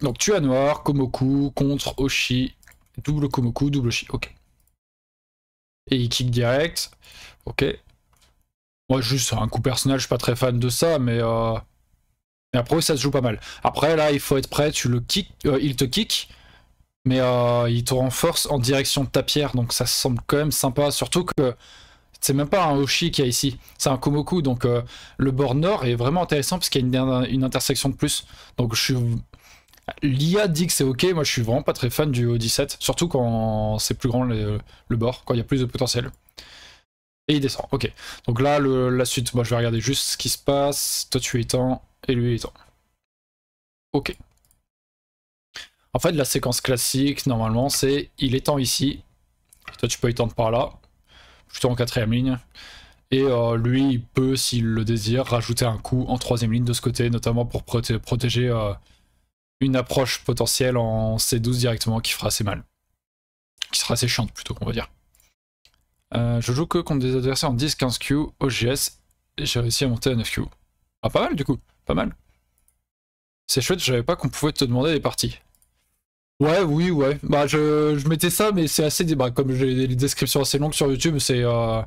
Donc tu as noir, Komoku, contre Oshi, double Komoku, double Oshi, ok. Et il kick direct, ok. Moi juste un coup personnel, je suis pas très fan de ça, mais... Euh, mais après ça se joue pas mal. Après là, il faut être prêt, tu le kick, euh, il te kick, mais euh, il te renforce en direction de ta pierre, donc ça semble quand même sympa, surtout que... C'est même pas un Oshi qu'il y a ici, c'est un Komoku, donc le bord nord est vraiment intéressant parce qu'il y a une, une, intersection de plus. Donc je suis L'IA dit que c'est ok, moi je suis vraiment pas très fan du O17, surtout quand c'est plus grand le, bord, quand il y a plus de potentiel. Et il descend, ok. Donc là, la suite, moi je vais regarder juste ce qui se passe, toi tu étends, et lui étend. Ok. En fait, la séquence classique, normalement, c'est il étend ici, toi tu peux étendre par là, plutôt en quatrième ligne, et euh, lui, il peut, s'il le désire, rajouter un coup en troisième ligne de ce côté, notamment pour protéger... Euh, une approche potentielle en C12 directement qui fera assez mal. Qui sera assez chiante plutôt qu'on va dire. Euh, je joue que contre des adversaires en 10, 15 Q, OGS, et j'ai réussi à monter à 9 Q. Ah pas mal du coup, pas mal. C'est chouette, je savais pas qu'on pouvait te demander des parties. Ouais, oui, ouais. Bah je, mettais ça, mais c'est assez... Bah, comme j'ai des descriptions assez longues sur YouTube, c'est... Euh,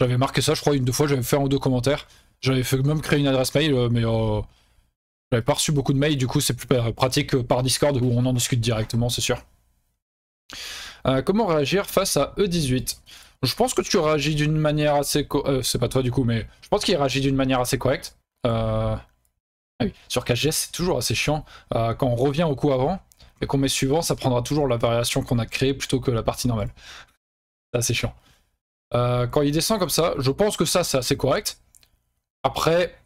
j'avais marqué ça, je crois, une, deux fois, j'avais fait un deux commentaires. J'avais fait même créer une adresse mail, euh, mais... J'avais pas reçu beaucoup de mails, du coup c'est plus euh, pratique euh, par Discord où on en discute directement, c'est sûr. Euh, comment réagir face à E18 Je pense que tu réagis d'une manière assez... c'est pas toi du coup, mais je pense qu'il réagit d'une manière assez correcte. Ah oui. Sur KGS, c'est toujours assez chiant. quand on revient au coup avant et qu'on met suivant, ça prendra toujours la variation qu'on a créée plutôt que la partie normale. C'est assez chiant. quand il descend comme ça, je pense que ça c'est assez correct. Après,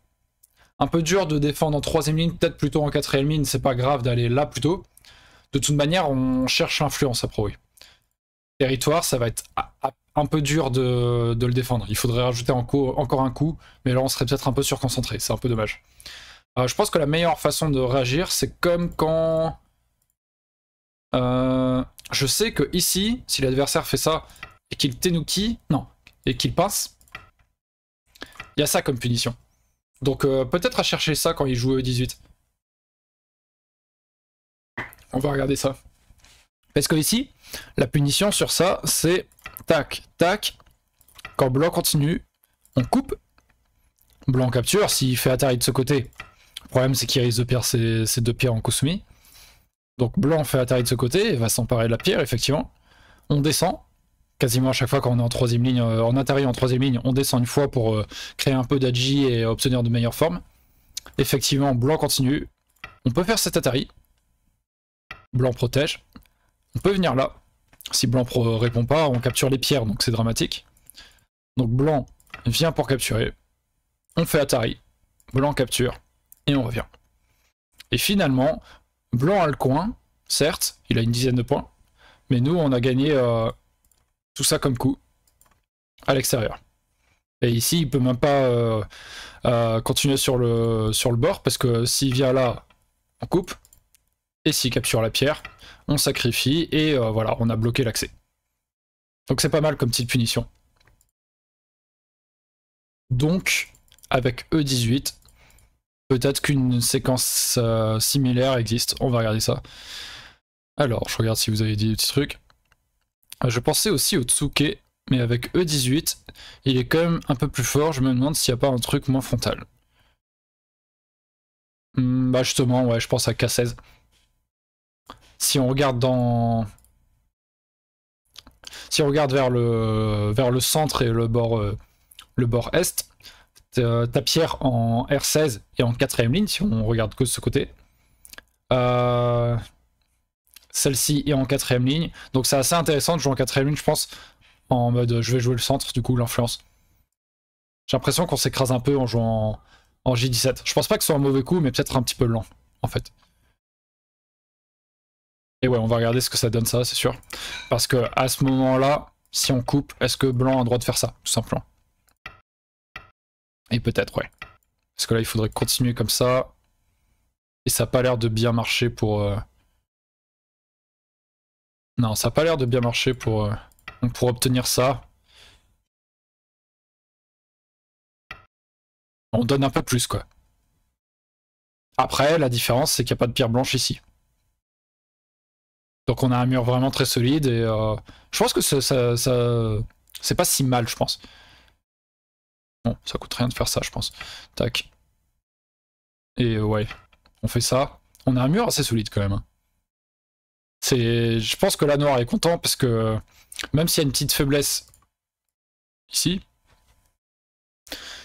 un peu dur de défendre en troisième ligne, peut-être plutôt en quatrième ligne, c'est pas grave d'aller là plutôt. De toute manière, on cherche l'influence à prouver. Territoire, ça va être un peu dur de, le défendre. Il faudrait rajouter encore un coup, mais là on serait peut-être un peu surconcentré, c'est un peu dommage. Euh, je pense que la meilleure façon de réagir, c'est comme quand... Euh, je sais que ici, si l'adversaire fait ça et qu'il tenuki, non, et qu'il passe, il y a ça comme punition. Donc euh, peut-être à chercher ça quand il joue E18. On va regarder ça. Parce que ici, la punition sur ça, c'est tac, tac. Quand blanc continue, on coupe. Blanc capture s'il fait Atari de ce côté. Le problème, c'est qu'il risque de perdre ses, deux pierres en Kusumi. Donc blanc fait Atari de ce côté il va s'emparer de la pierre, effectivement. On descend quasiment à chaque fois qu'on est en troisième ligne, euh, en atari en troisième ligne, on descend une fois pour euh, créer un peu d'Aji et obtenir de meilleures formes. Effectivement, blanc continue. On peut faire cet Atari. Blanc protège. On peut venir là. Si blanc ne euh, répond pas, on capture les pierres, donc c'est dramatique. Donc blanc vient pour capturer. On fait Atari. Blanc capture. Et on revient. Et finalement, blanc a le coin. Certes, il a une dizaine de points. Mais nous, on a gagné ça comme coup à l'extérieur. Et ici, il peut même pas euh, euh, continuer sur le, sur le bord, parce que s'il vient là, on coupe. Et s'il capture la pierre, on sacrifie, et euh, voilà, on a bloqué l'accès. Donc c'est pas mal comme petite punition. Donc, avec E18, peut-être qu'une séquence similaire existe. On va regarder ça. Alors, je regarde si vous avez dit des petits trucs. Ah, je pensais aussi au Tsuke, mais avec E18, il est quand même un peu plus fort, je me demande s'il n'y a pas un truc moins frontal. Hmm, bah justement, ouais, je pense à K16. Si on regarde dans... Si on regarde vers le, centre et le bord, euh, est, ta pierre en R16 et en quatrième ligne, si on regarde que de ce côté. Euh, celle-ci est en quatrième ligne. Donc c'est assez intéressant de jouer en quatrième ligne, je pense, en mode euh, je vais jouer le centre, du coup l'influence. J'ai l'impression qu'on s'écrase un peu en jouant en, J17. Je pense pas que ce soit un mauvais coup, mais peut-être un petit peu lent, en fait. Et ouais, on va regarder ce que ça donne ça, c'est sûr. Parce que à ce moment-là, si on coupe, est-ce que blanc a le droit de faire ça, tout simplement Et peut-être, ouais. Parce que là, il faudrait continuer comme ça. Et ça n'a pas l'air de bien marcher pour, euh, non, ça n'a pas l'air de bien marcher euh, pour, obtenir ça. On donne un peu plus, quoi. Après, la différence, c'est qu'il n'y a pas de pierre blanche ici. Donc on a un mur vraiment très solide et euh, je pense que c'est pas si mal, je pense. Bon, ça coûte rien de faire ça, je pense. Tac. Et ouais, on fait ça. On a un mur assez solide quand même. Hein je pense que la noire est content parce que même s'il y a une petite faiblesse ici,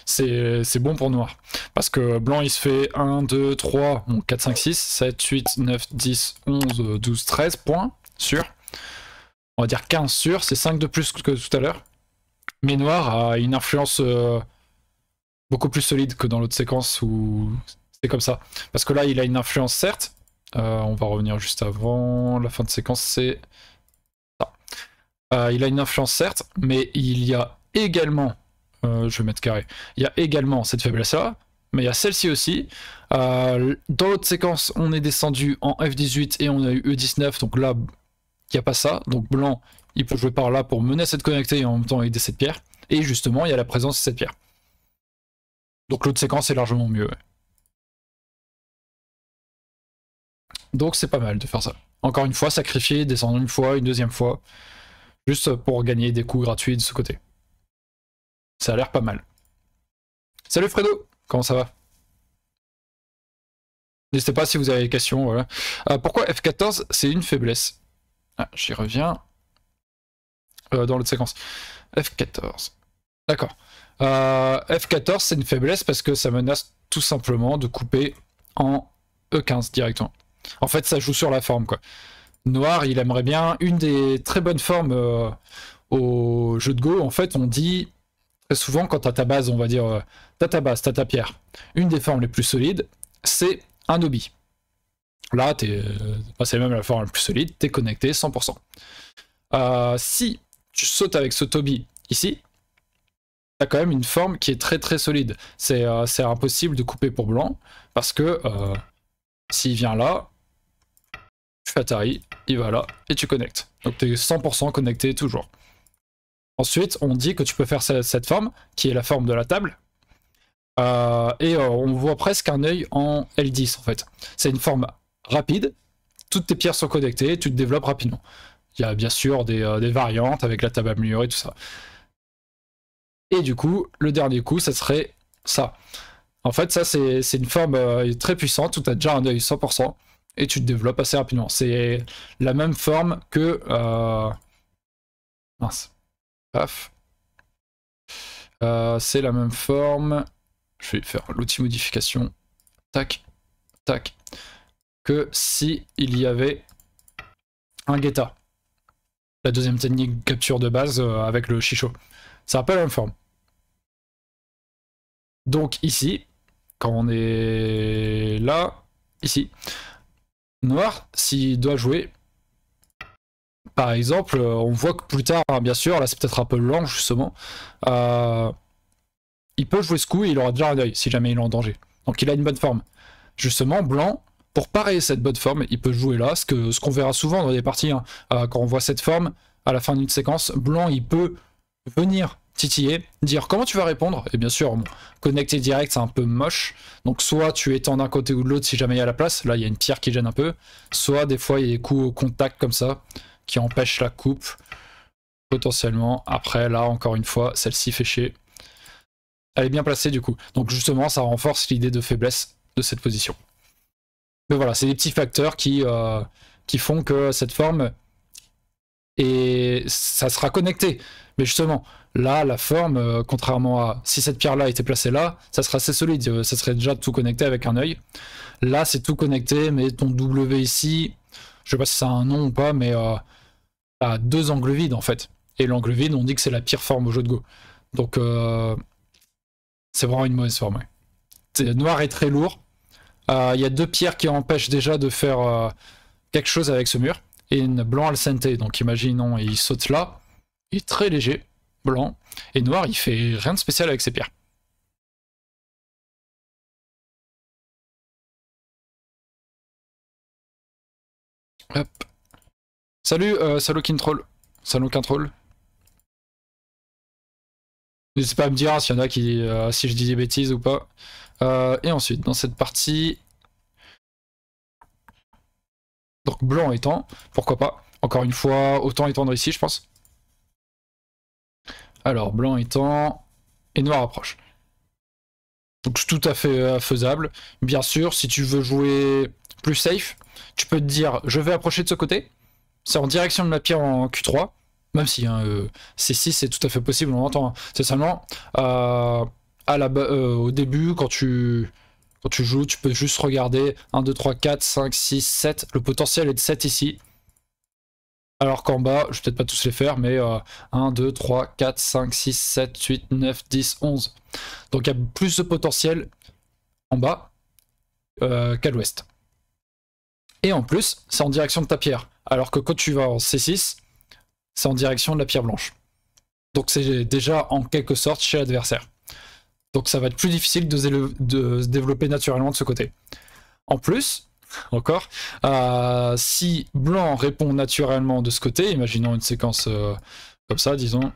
c'est bon pour noir. Parce que blanc, il se fait 1, 2, 3, 4, 5, 6, 7, 8, 9, 10, 11, 12, 13 points sur. On va dire 15 sur, c'est 5 de plus que tout à l'heure. Mais noir a une influence euh, beaucoup plus solide que dans l'autre séquence où c'est comme ça. Parce que là, il a une influence, certes, euh, on va revenir juste avant. La fin de séquence, c'est ça. Euh, il a une influence, certes, mais il y a également. Euh, je vais mettre carré. Il y a également cette faiblesse-là, mais il y a celle-ci aussi. dans l'autre séquence, on est descendu en F18 et on a eu E19, donc là, il n'y a pas ça. Donc blanc, il peut jouer par là pour mener cette connectée et en même temps aider cette pierre. Et justement, il y a la présence de cette pierre. Donc l'autre séquence est largement mieux. Donc c'est pas mal de faire ça. Encore une fois, sacrifier, descendre une fois, une deuxième fois, juste pour gagner des coups gratuits de ce côté. Ça a l'air pas mal. Salut Fredo, comment ça va N'hésitez pas si vous avez des questions. Voilà. Euh, pourquoi F14 c'est une faiblesse ah, J'y reviens euh, dans l'autre séquence. F14. D'accord. Euh, F14 c'est une faiblesse parce que ça menace tout simplement de couper en E15 directement. En fait, ça joue sur la forme, quoi. Noir, il aimerait bien une des très bonnes formes euh, au jeu de Go. En fait, on dit très souvent quand t'as ta base, on va dire euh, t'as ta base, t'as ta pierre. Une des formes les plus solides, c'est un hobby. Là, t'es, euh, bah, c'est même la forme la plus solide, t'es connecté 100%. si tu sautes avec ce tobi ici, t'as quand même une forme qui est très très solide. C'est impossible de couper pour blanc parce que s'il vient là, tu fais il va là, et tu connectes. Donc tu es 100% connecté toujours. Ensuite, on dit que tu peux faire cette forme, qui est la forme de la table. Euh, et euh, on voit presque un œil en L10 en fait. C'est une forme rapide, toutes tes pierres sont connectées, tu te développes rapidement. Il y a bien sûr euh, des, variantes avec la table améliorée, tout ça. Et du coup, le dernier coup, ça serait ça. En fait, ça, c'est une forme très puissante où tu as déjà un œil 100% et tu te développes assez rapidement. C'est la même forme que. Euh, mince. Paf. Euh, c'est la même forme. Je vais faire l'outil modification. Tac. Tac. Que s'il y avait un guetta. La deuxième technique capture de base euh, avec le chichot. Ça n'a pas la même forme. Donc ici, quand on est là, ici, noir s'il doit jouer. Par exemple, on voit que plus tard, hein, bien sûr, là c'est peut-être un peu lent justement, euh, il peut jouer ce coup et il aura déjà un œil si jamais il est en danger. Donc il a une bonne forme. Justement, blanc, pour parer cette bonne forme, il peut jouer là, ce qu'on ce qu'on verra souvent dans des parties, hein, euh, quand on voit cette forme à la fin d'une séquence, blanc il peut venir titiller, dire comment tu vas répondre, et bien sûr, connecter direct c'est un peu moche, donc soit tu étends d'un côté ou de l'autre si jamais il y a la place, là il y a une pierre qui gêne un peu, soit des fois il y a des coups au contact comme ça, qui empêchent la coupe, potentiellement, après là encore une fois, celle-ci fait chier. Elle est bien placée du coup, donc justement ça renforce l'idée de faiblesse de cette position. Mais voilà, c'est des petits facteurs qui, euh, qui font que cette forme, et ça sera connecté, mais justement, Là, la forme, euh, contrairement à si cette pierre-là était placée là, ça serait assez solide, euh, ça serait déjà tout connecté avec un œil. Là, c'est tout connecté, mais ton W ici, je sais pas si ça a un nom ou pas, mais euh, a deux angles vides en fait. Et l'angle vide, on dit que c'est la pire forme au jeu de Go. Donc, euh, c'est vraiment une mauvaise forme. Noir est très lourd. Il y a deux pierres qui empêchent déjà de faire quelque chose avec ce mur. Et une blanc al sente, donc imaginons, il saute là. Il est très léger blanc et noir, il fait rien de spécial avec ses pierres. Hop. Salut, euh, salut Kintroll. Salut troll. N'hésitez pas à me dire s'il y en a qui, euh, si je dis des bêtises ou pas. Euh, et ensuite, dans cette partie, donc blanc étant, pourquoi pas. Encore une fois, autant étendre ici, je pense. Alors, blanc étant et noir approche. Donc c'est tout à fait euh, faisable. Bien sûr, si tu veux jouer plus safe, tu peux te dire je vais approcher de ce côté. C'est en direction de la pierre en Q3. Même si hein, euh, C6 c'est tout à fait possible, on l'entend. Hein. C'est seulement euh, à la, au début quand tu joues, tu peux juste regarder 1, 2, 3, 4, 5, 6, 7. Le potentiel est de 7 ici. Alors qu'en bas, je vais peut-être pas tous les faire, mais 1, 2, 3, 4, 5, 6, 7, 8, 9, 10, 11. Donc il y a plus de potentiel en bas euh, qu'à l'ouest. Et en plus, c'est en direction de ta pierre. Alors que quand tu vas en C6, c'est en direction de la pierre blanche. Donc c'est déjà en quelque sorte chez l'adversaire. Donc ça va être plus difficile de se développer naturellement de ce côté. En plus, encore. Euh, si blanc répond naturellement de ce côté, imaginons une séquence euh, comme ça, disons.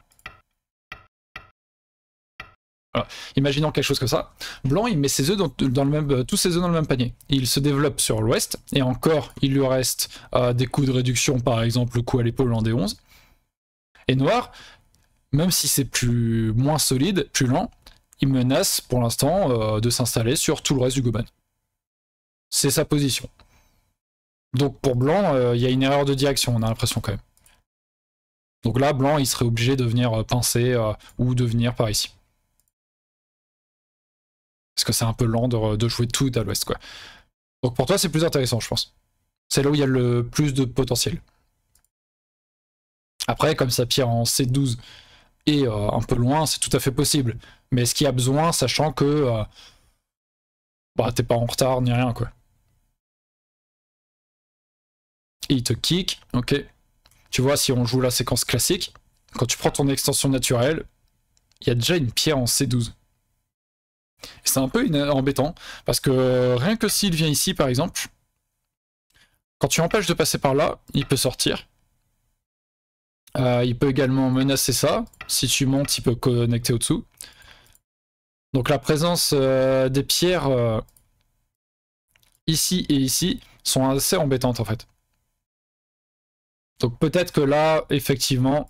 Voilà. Imaginons quelque chose comme ça. Blanc, il met ses œufs dans, le même, euh, tous ses œufs dans le même panier. Il se développe sur l'ouest, et encore, il lui reste des coups de réduction, par exemple le coup à l'épaule en D11. Et noir, même si c'est plus moins solide, plus lent, il menace pour l'instant de s'installer sur tout le reste du Goban. C'est sa position. Donc pour Blanc, euh, il y a une erreur de direction, on a l'impression quand même. Donc là, Blanc, il serait obligé de venir euh, pincer euh, ou de venir par ici. Parce que c'est un peu lent de, jouer tout à l'ouest, quoi. Donc pour toi, c'est plus intéressant, je pense. C'est là où il y a le plus de potentiel. Après, comme ça pire en C12 et un peu loin, c'est tout à fait possible. Mais est-ce qu'il y a besoin, sachant que bah, t'es pas en retard ni rien, quoi. et il te kick. Ok. Tu vois, si on joue la séquence classique, quand tu prends ton extension naturelle, il y a déjà une pierre en C12. C'est un peu embêtant, parce que euh, rien que s'il vient ici, par exemple, quand tu empêches de passer par là, il peut sortir. Euh, il peut également menacer ça. Si tu montes, il peut connecter au-dessous. Donc la présence euh, des pierres ici et ici sont assez embêtantes en fait. Donc peut-être que là, effectivement,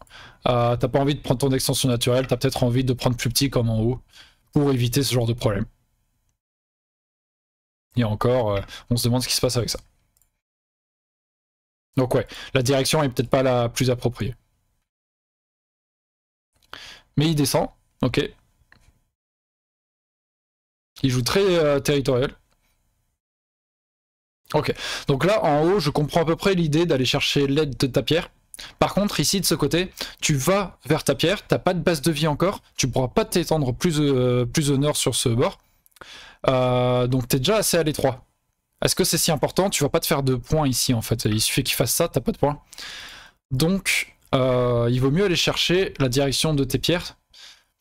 euh, t'as pas envie de prendre ton extension naturelle, t'as peut-être envie de prendre plus petit comme en haut, pour éviter ce genre de problème. Et encore, euh, on se demande ce qui se passe avec ça. Donc ouais, la direction est peut-être pas la plus appropriée. Mais il descend, ok. Il joue très euh, territorial. Ok, donc là en haut, je comprends à peu près l'idée d'aller chercher l'aide de ta pierre. Par contre, ici de ce côté, tu vas vers ta pierre, t'as pas de base de vie encore, tu pourras pas t'étendre plus, euh, plus au nord sur ce bord. Euh, donc t'es déjà assez à l'étroit. Est-ce que c'est si important Tu vas pas te faire de points ici en fait. Il suffit qu'il fasse ça, t'as pas de points. Donc euh, il vaut mieux aller chercher la direction de tes pierres.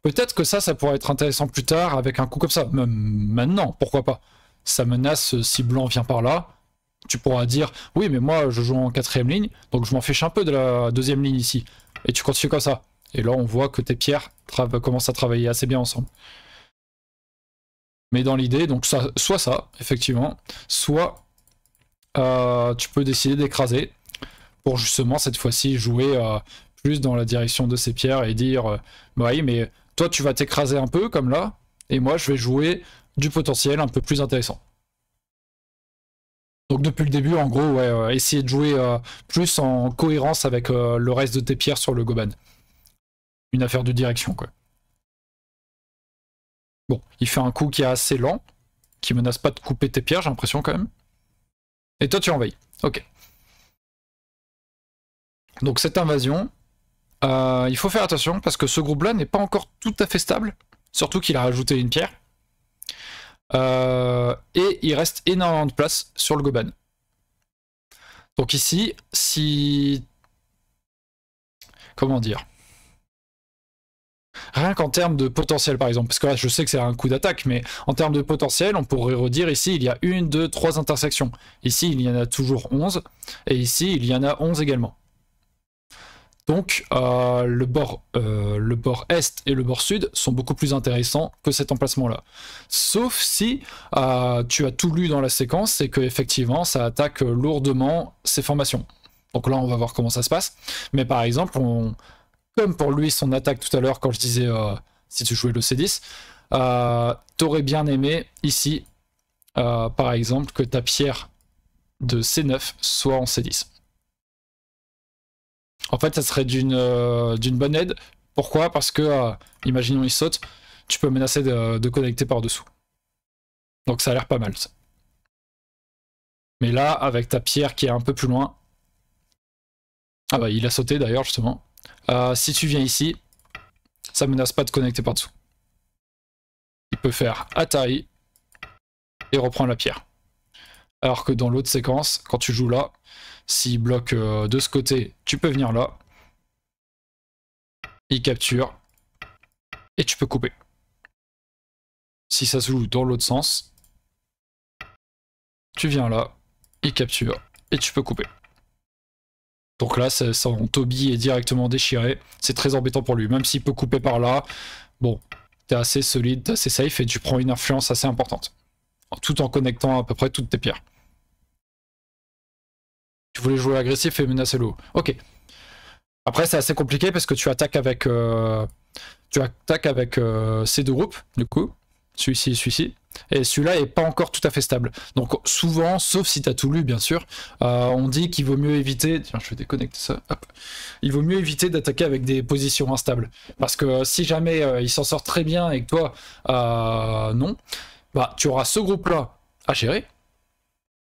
Peut-être que ça, ça pourrait être intéressant plus tard avec un coup comme ça. maintenant, pourquoi pas Ça menace si Blanc vient par là tu pourras dire oui mais moi je joue en quatrième ligne donc je m'en fiche un peu de la deuxième ligne ici et tu continues comme ça et là on voit que tes pierres commencent à travailler assez bien ensemble mais dans l'idée donc ça, soit ça effectivement soit euh, tu peux décider d'écraser pour justement cette fois-ci jouer euh, plus dans la direction de ces pierres et dire euh, bah oui mais toi tu vas t'écraser un peu comme là et moi je vais jouer du potentiel un peu plus intéressant donc depuis le début, en gros, ouais, euh, essayer de jouer euh, plus en cohérence avec euh, le reste de tes pierres sur le Goban. Une affaire de direction, quoi. Bon, il fait un coup qui est assez lent, qui menace pas de couper tes pierres, j'ai l'impression quand même. Et toi, tu envahis. Ok. Donc cette invasion, il faut faire attention parce que ce groupe-là n'est pas encore tout à fait stable, surtout qu'il a rajouté une pierre. Euh, et il reste énormément de place sur le Goban. Donc ici, si... Comment dire Rien qu'en termes de potentiel par exemple, parce que là je sais que c'est un coup d'attaque, mais en termes de potentiel, on pourrait redire ici il y a une, deux, trois intersections. Ici il y en a toujours 11, et ici il y en a 11 également. Donc euh, le, bord, euh, le bord est et le bord sud sont beaucoup plus intéressants que cet emplacement-là. Sauf si euh, tu as tout lu dans la séquence et que effectivement ça attaque lourdement ces formations. Donc là on va voir comment ça se passe. Mais par exemple, comme pour lui son attaque tout à l'heure quand je disais si tu jouais le C10, t'aurais bien aimé ici par exemple que ta pierre de C9 soit en C10. En fait, ça serait d'une euh, bonne aide. Pourquoi Parce que, euh, imaginons, il saute, tu peux menacer de, connecter par-dessous. Donc ça a l'air pas mal. Ça. Mais là, avec ta pierre qui est un peu plus loin. Ah bah, il a sauté d'ailleurs, justement. Euh, si tu viens ici, ça menace pas de connecter par-dessous. Il peut faire Atari et reprendre la pierre. Alors que dans l'autre séquence, quand tu joues là, s'il bloque euh, de ce côté, tu peux venir là. Il capture. Et tu peux couper. Si ça se joue dans l'autre sens, tu viens là, il capture, et tu peux couper. Donc là, son Toby est directement déchiré. C'est très embêtant pour lui. Même s'il peut couper par là, bon, t'es assez solide, t'es assez safe et tu prends une influence assez importante tout en connectant à peu près toutes tes pierres. Tu voulais jouer agressif et menacer l'eau. Ok. Après, c'est assez compliqué parce que tu attaques avec, euh, tu attaques avec euh, ces deux groupes, du coup. Celui-ci et celui-ci. Et celui-là est pas encore tout à fait stable. Donc souvent, sauf si tu as tout lu, bien sûr, euh, on dit qu'il vaut mieux éviter... Tiens, je vais déconnecter ça. Il vaut mieux éviter d'attaquer avec des positions instables. Parce que si jamais il s'en sort très bien et que toi, non, bah, tu auras ce groupe-là à gérer,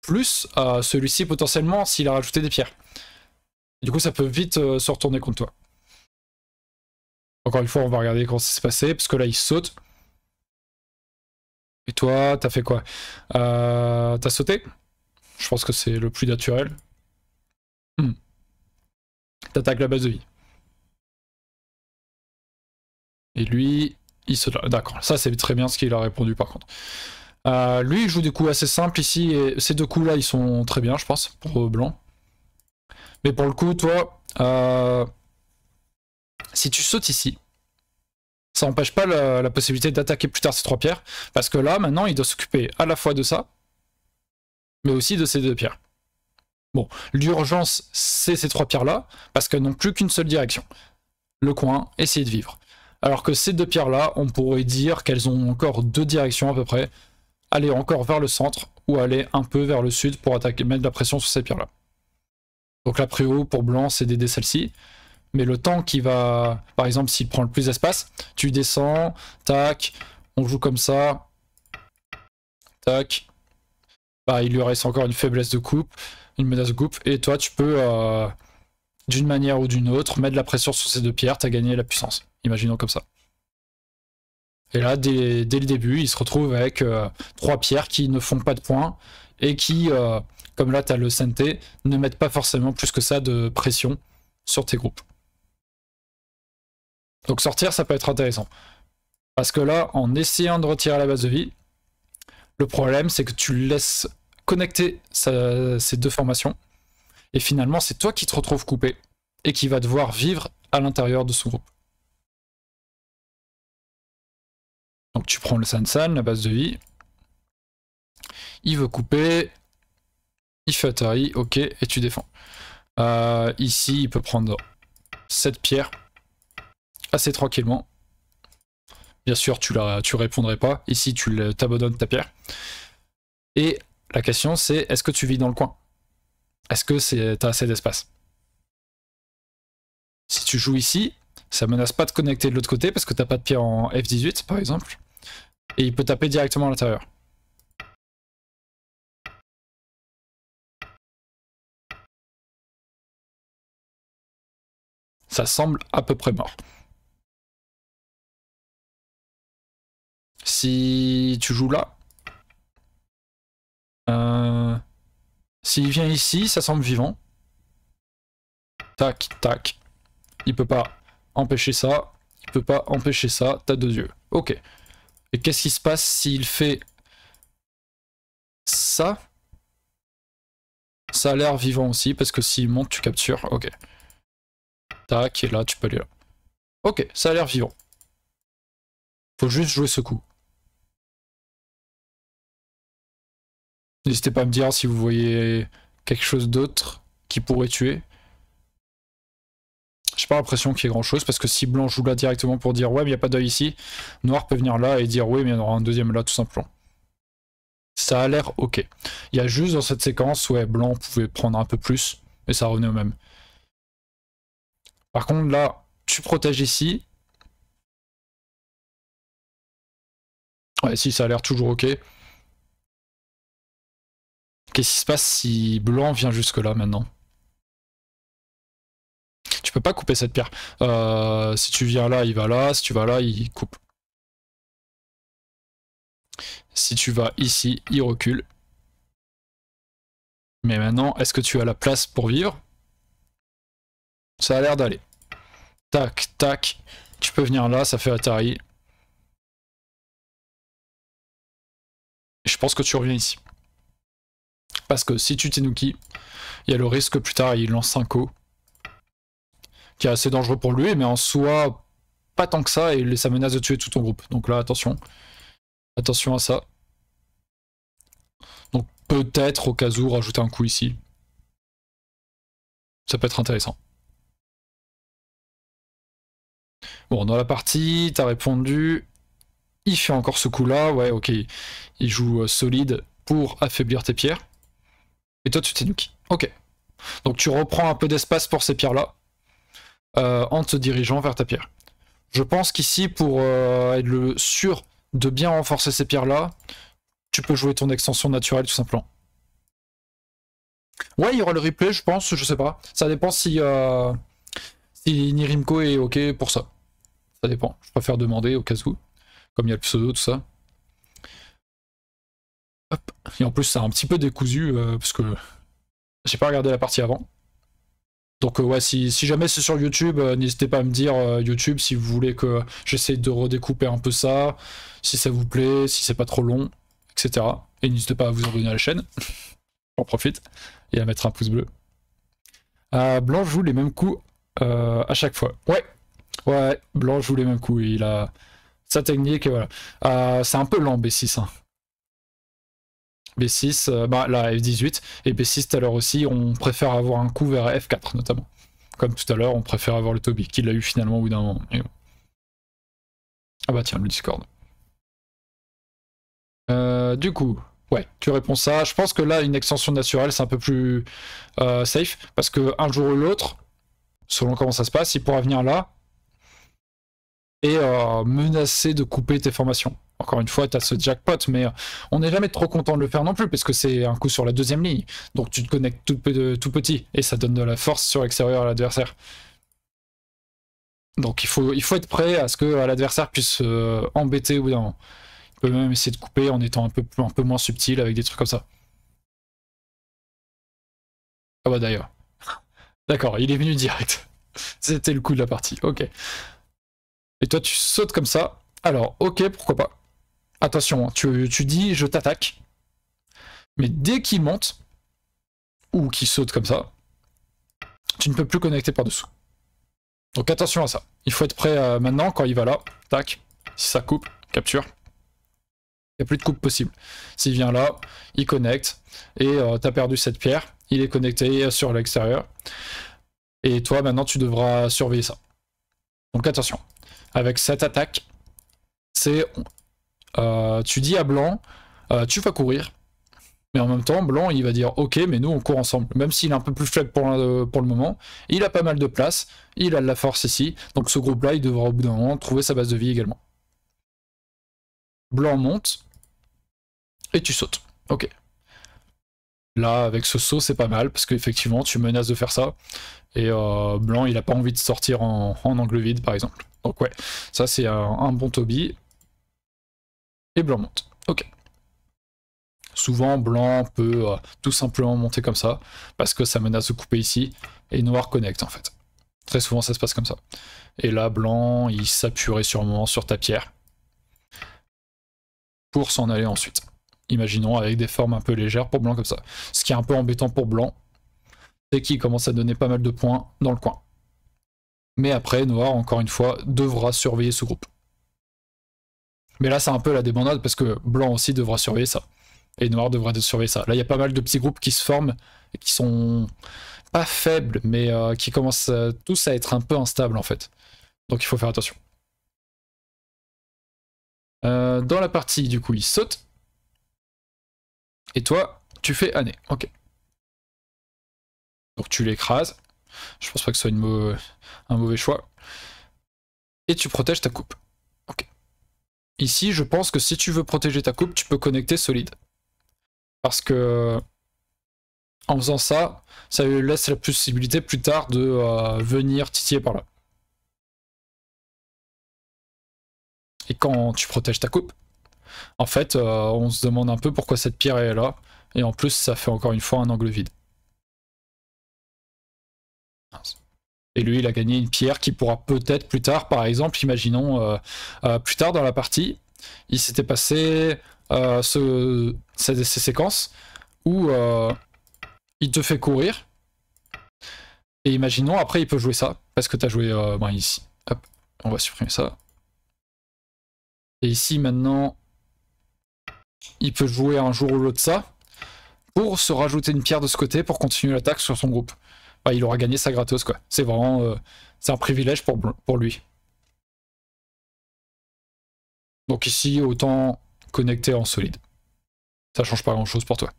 plus euh, celui-ci potentiellement s'il a rajouté des pierres. Du coup, ça peut vite euh, se retourner contre toi. Encore une fois, on va regarder comment ça s'est passé, parce que là, il saute. Et toi, t'as fait quoi euh, T'as sauté Je pense que c'est le plus naturel. Hmm. T'attaques la base de vie. Et lui, D'accord, ça c'est très bien ce qu'il a répondu par contre. Euh, lui il joue des coups assez simples ici, et ces deux coups là ils sont très bien je pense, pour euh, blanc. Mais pour le coup, toi, euh, si tu sautes ici, ça n'empêche pas la, la possibilité d'attaquer plus tard ces trois pierres, parce que là maintenant il doit s'occuper à la fois de ça, mais aussi de ces deux pierres. Bon, l'urgence c'est ces trois pierres là, parce qu'elles n'ont plus qu'une seule direction, le coin, essayer de vivre. Alors que ces deux pierres-là, on pourrait dire qu'elles ont encore deux directions à peu près. Aller encore vers le centre ou aller un peu vers le sud pour attaquer, mettre de la pression sur ces pierres-là. Donc la prio pour blanc, c'est d'aider celle-ci. Mais le temps qui va, par exemple, s'il prend le plus d'espace, tu descends, tac, on joue comme ça, tac. Bah, il lui reste encore une faiblesse de coupe, une menace de coupe, et toi tu peux euh, d'une manière ou d'une autre, mettre de la pression sur ces deux pierres, as gagné la puissance. Imaginons comme ça. Et là, dès, le début, il se retrouve avec euh, trois pierres qui ne font pas de points et qui, euh, comme là tu as le Sente, ne mettent pas forcément plus que ça de pression sur tes groupes. Donc sortir, ça peut être intéressant. Parce que là, en essayant de retirer la base de vie, le problème c'est que tu laisses connecter ces deux formations et finalement, c'est toi qui te retrouves coupé et qui va devoir vivre à l'intérieur de son groupe. Donc tu prends le Sansan, la base de vie. Il veut couper. Il fait Atari, ok, et tu défends. Euh, ici, il peut prendre cette pierre assez tranquillement. Bien sûr, tu la tu répondrais pas. Ici, tu t'abandonnes ta pierre. Et la question, c'est est-ce que tu vis dans le coin est-ce que c'est, t'as assez d'espace Si tu joues ici, ça menace pas de connecter de l'autre côté parce que t'as pas de pied en F18 par exemple. Et il peut taper directement à l'intérieur. Ça semble à peu près mort. Si tu joues là... Euh... S'il vient ici, ça semble vivant. Tac, tac. Il peut pas empêcher ça. Il peut pas empêcher ça. T'as deux yeux. Ok. Et qu'est-ce qui se passe s'il fait ça Ça a l'air vivant aussi, parce que s'il monte, tu captures. Ok. Tac, et là, tu peux aller là. Ok, ça a l'air vivant. Faut juste jouer ce coup. N'hésitez pas à me dire si vous voyez quelque chose d'autre qui pourrait tuer. J'ai pas l'impression qu'il y ait grand chose parce que si blanc joue là directement pour dire ouais mais il n'y a pas d'œil ici, noir peut venir là et dire ouais mais il y en aura un deuxième là tout simplement. Ça a l'air ok. Il y a juste dans cette séquence ouais blanc pouvait prendre un peu plus et ça revenait au même. Par contre là tu protèges ici. Ouais si ça a l'air toujours ok. Qu'est-ce qui se passe si blanc vient jusque-là maintenant Tu peux pas couper cette pierre. Euh, si tu viens là, il va là. Si tu vas là, il coupe. Si tu vas ici, il recule. Mais maintenant, est-ce que tu as la place pour vivre Ça a l'air d'aller. Tac, tac. Tu peux venir là, ça fait Atari. Je pense que tu reviens ici. Parce que si tu Tenuki, il y a le risque que plus tard il lance un co. Qui est assez dangereux pour lui, mais en soi, pas tant que ça, et ça menace de tuer tout ton groupe. Donc là, attention. Attention à ça. Donc peut-être au cas où rajouter un coup ici. Ça peut être intéressant. Bon, dans la partie, t'as répondu. Il fait encore ce coup-là. Ouais, ok. Il joue euh, solide pour affaiblir tes pierres. Et toi, tu t'éduques. Ok. Donc tu reprends un peu d'espace pour ces pierres-là, euh, en te dirigeant vers ta pierre. Je pense qu'ici, pour euh, être le sûr de bien renforcer ces pierres-là, tu peux jouer ton extension naturelle tout simplement. Ouais, il y aura le replay, je pense, je sais pas. Ça dépend si, euh, si est ok pour ça. Ça dépend. Je préfère demander au cas où, comme il y a le pseudo, tout ça. Et en plus, ça un petit peu décousu euh, parce que j'ai pas regardé la partie avant. Donc euh, ouais, si, jamais c'est sur YouTube, euh, n'hésitez pas à me dire YouTube si vous voulez que j'essaie de redécouper un peu ça, si ça vous plaît, si c'est pas trop long, etc. Et n'hésitez pas à vous abonner à la chaîne, j'en profite, et à mettre un pouce bleu. Blanc joue les mêmes coups à chaque fois. Ouais, ouais, Blanc joue les mêmes coups, il a sa technique, et voilà. c'est un peu lent B6, hein. B6, euh, bah là F18, et B6 tout à l'heure aussi, on préfère avoir un coup vers F4 notamment. Comme tout à l'heure, on préfère avoir le Toby, qui l'a eu finalement au d'un moment. Ah bah tiens, le Discord. Euh, du coup, ouais, tu réponds ça. Je pense que là, une extension naturelle, c'est un peu plus euh, safe, parce que un jour ou l'autre, selon comment ça se passe, il pourra venir là, et euh, menacer de couper tes formations. Encore une fois, tu as ce jackpot, mais euh, on n'est jamais trop content de le faire non plus, parce que c'est un coup sur la deuxième ligne. Donc tu te connectes tout, euh, petit, et ça donne de la force sur l'extérieur à l'adversaire. Donc il faut, il faut être prêt à ce que l'adversaire puisse embêter ou non. Il peut même essayer de couper en étant un peu, un peu moins subtil avec des trucs comme ça. Ah bah d'ailleurs. D'accord, il est venu direct. C'était le coup de la partie, ok. Et toi, tu sautes comme ça. Alors, ok, pourquoi pas. Attention, hein, tu, dis je t'attaque. Mais dès qu'il monte, ou qu'il saute comme ça, tu ne peux plus connecter par-dessous. Donc attention à ça. Il faut être prêt euh, maintenant quand il va là. Tac. Si ça coupe, capture. Il n'y a plus de coupe possible. S'il vient là, il connecte. Et euh, t'as tu as perdu cette pierre. Il est connecté euh, sur l'extérieur. Et toi, maintenant, tu devras surveiller ça. Donc attention avec cette attaque, c'est euh, tu dis à Blanc, euh, tu vas courir. Mais en même temps, Blanc, il va dire ok, mais nous on court ensemble. Même s'il est un peu plus faible pour, le moment, il a pas mal de place, il a de la force ici. Donc ce groupe-là, il devra au bout d'un moment trouver sa base de vie également. Blanc monte et tu sautes. Ok. Là, avec ce saut, c'est pas mal parce qu'effectivement, tu menaces de faire ça. Et euh, Blanc, il a pas envie de sortir en angle vide, par exemple. Donc ouais, ça c'est un, bon Toby. Et blanc monte. Ok. Souvent, blanc peut euh, tout simplement monter comme ça, parce que ça menace de couper ici, et noir connecte en fait. Très souvent, ça se passe comme ça. Et là, blanc, il s'appuierait sûrement sur ta pierre, pour s'en aller ensuite. Imaginons avec des formes un peu légères pour blanc comme ça. Ce qui est un peu embêtant pour blanc, c'est qu'il commence à donner pas mal de points dans le coin. Mais après, Noir, encore une fois, devra surveiller ce groupe. Mais là, c'est un peu la débandade parce que Blanc aussi devra surveiller ça. Et Noir devra surveiller ça. Là, il y a pas mal de petits groupes qui se forment et qui sont pas faibles, mais euh, qui commencent euh, tous à être un peu instables en fait. Donc il faut faire attention. Euh, dans la partie, du coup, il saute. Et toi, tu fais année. Ok. Donc tu l'écrases. Je pense pas que ce soit un mauvais choix. Et tu protèges ta coupe. Ici, je pense que si tu veux protéger ta coupe, tu peux connecter solide. Parce que en faisant ça, ça lui laisse la possibilité plus tard de euh, venir titiller par là. Et quand tu protèges ta coupe, en fait, euh, on se demande un peu pourquoi cette pierre est là. Et en plus, ça fait encore une fois un angle vide. Et lui, il a gagné une pierre qui pourra peut-être plus tard, par exemple, imaginons euh, euh, plus tard dans la partie, il s'était passé euh, ces, séquences où il te fait courir. Et imaginons, après, il peut jouer ça, parce que tu as joué ben, ici. on va supprimer ça. Et ici, maintenant, il peut jouer un jour ou l'autre ça, pour se rajouter une pierre de ce côté pour continuer l'attaque sur son groupe il aura gagné sa gratos, quoi. C'est vraiment. Euh, c'est un privilège pour, pour lui. Donc ici, autant connecter en solide. Ça change pas grand chose pour toi.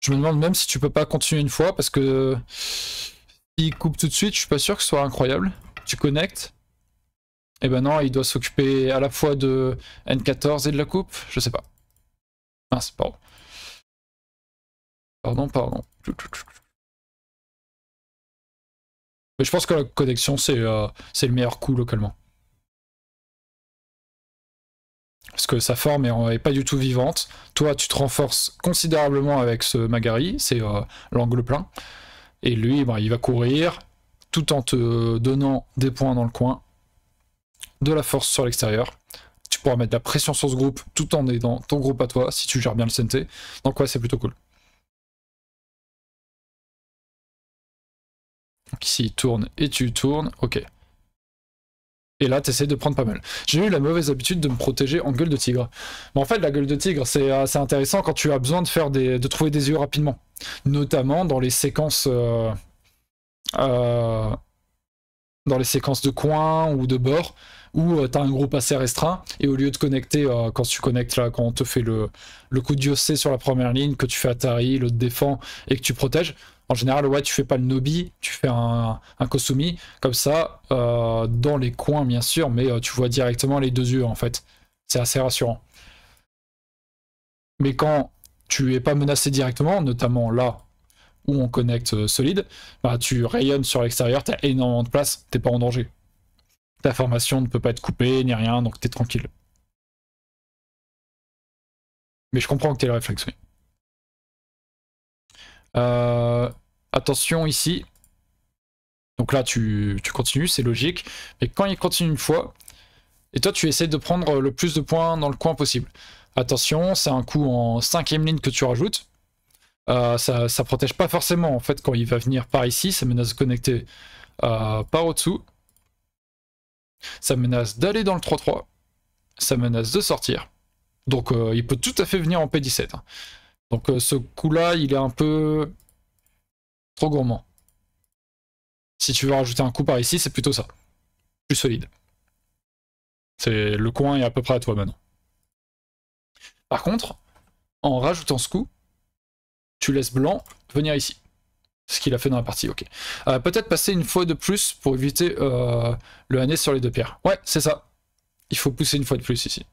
Je me demande même si tu peux pas continuer une fois parce que euh, il coupe tout de suite, je suis pas sûr que ce soit incroyable. Tu connectes. Et eh ben non, il doit s'occuper à la fois de N14 et de la coupe, je sais pas. Mince, pardon. Pardon, pardon. Mais je pense que la connexion, euh, c'est le meilleur coup localement. Parce que sa forme est, pas du tout vivante. Toi, tu te renforces considérablement avec ce Magari, c'est euh, l'angle plein. Et lui, bah, il va courir tout en te donnant des points dans le coin, de la force sur l'extérieur. Tu pourras mettre de la pression sur ce groupe tout en aidant ton groupe à toi si tu gères bien le CNT. Donc ouais, c'est plutôt cool. ici, il tourne et tu tournes, ok. Et là, tu essaies de prendre pas mal. J'ai eu la mauvaise habitude de me protéger en gueule de tigre. Mais en fait, la gueule de tigre, c'est assez euh, intéressant quand tu as besoin de, faire de trouver des yeux rapidement. Notamment dans les séquences... Euh, euh, dans les séquences de coin ou de bord, où tu as un groupe assez restreint, et au lieu de connecter, quand tu connectes là, quand on te fait le, coup de diocé sur la première ligne, que tu fais Atari, l'autre défend et que tu protèges, en général, ouais, tu fais pas le Nobi, tu fais un, Kosumi, comme ça, euh, dans les coins, bien sûr, mais euh, tu vois directement les deux yeux, en fait. C'est assez rassurant. Mais quand tu es pas menacé directement, notamment là où on connecte euh, solide, bah, tu rayonnes sur l'extérieur, tu as énormément de place, t'es pas en danger. Ta formation ne peut pas être coupée, ni rien, donc tu es tranquille. Mais je comprends que es le réflexe, oui. Euh, attention ici. Donc là, tu, continues, c'est logique. Mais quand il continue une fois, et toi, tu essaies de prendre le plus de points dans le coin possible. Attention, c'est un coup en cinquième ligne que tu rajoutes. Euh, ça, ça protège pas forcément en fait quand il va venir par ici, ça menace de connecter euh, par au-dessous. Ça menace d'aller dans le 3-3. Ça menace de sortir. Donc il peut tout à fait venir en P17. Donc euh, ce coup-là, il est un peu trop gourmand. Si tu veux rajouter un coup par ici, c'est plutôt ça. Plus solide. C'est Le coin est à peu près à toi maintenant. Par contre, en rajoutant ce coup, tu laisses blanc venir ici. Ce qu'il a fait dans la partie, ok. Euh, peut-être passer une fois de plus pour éviter euh, le hanné sur les deux pierres. Ouais, c'est ça. Il faut pousser une fois de plus ici.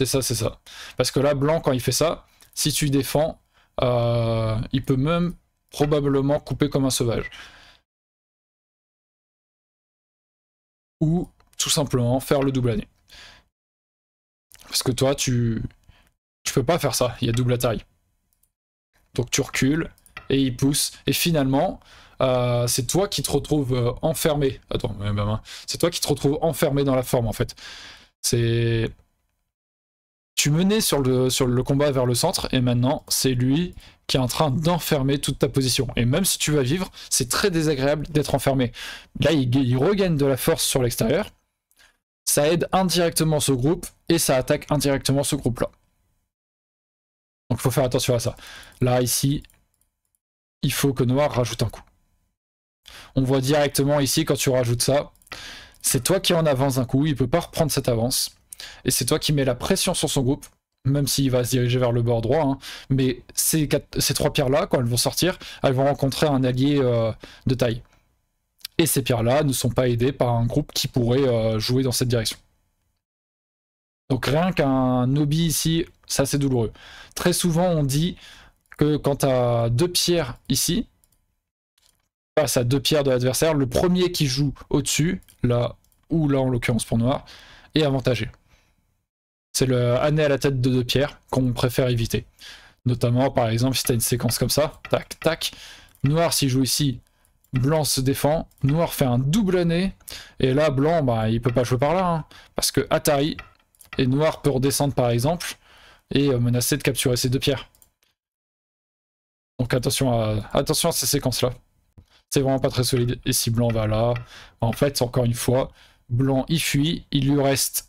C'est ça, c'est ça. Parce que là, blanc, quand il fait ça, si tu défends, euh, il peut même probablement couper comme un sauvage. Ou tout simplement faire le double année. Parce que toi, tu, tu peux pas faire ça, il y a double taille. Donc tu recules, et il pousse, et finalement, euh, c'est toi qui te retrouves euh, enfermé. Attends, c'est toi qui te retrouves enfermé dans la forme en fait. C'est tu menais sur le, combat vers le centre, et maintenant, c'est lui qui est en train d'enfermer toute ta position. Et même si tu vas vivre, c'est très désagréable d'être enfermé. Là, il, regagne de la force sur l'extérieur. Ça aide indirectement ce groupe, et ça attaque indirectement ce groupe-là. Donc il faut faire attention à ça. Là, ici, il faut que Noir rajoute un coup. On voit directement ici, quand tu rajoutes ça, c'est toi qui en avance un coup, il ne peut pas reprendre cette avance. Et c'est toi qui mets la pression sur son groupe, même s'il va se diriger vers le bord droit. Hein. Mais ces, trois pierres-là, quand elles vont sortir, elles vont rencontrer un allié euh, de taille. Et ces pierres-là ne sont pas aidées par un groupe qui pourrait euh, jouer dans cette direction. Donc rien qu'un hobby ici, ça c'est douloureux. Très souvent on dit que quand tu as deux pierres ici, face à deux pierres de l'adversaire, le premier qui joue au-dessus, là ou là en l'occurrence pour noir, est avantagé c'est le année à la tête de deux pierres qu'on préfère éviter. Notamment, par exemple, si tu as une séquence comme ça, tac, tac, noir s'il joue ici, blanc se défend, noir fait un double année, et là, blanc, bah, il peut pas jouer par là, hein. parce que Atari, et noir peut redescendre par exemple, et euh, menacer de capturer ces deux pierres. Donc attention à, attention à ces séquences-là. C'est vraiment pas très solide. Et si blanc va là, bah, en fait, encore une fois, blanc il fuit, il lui reste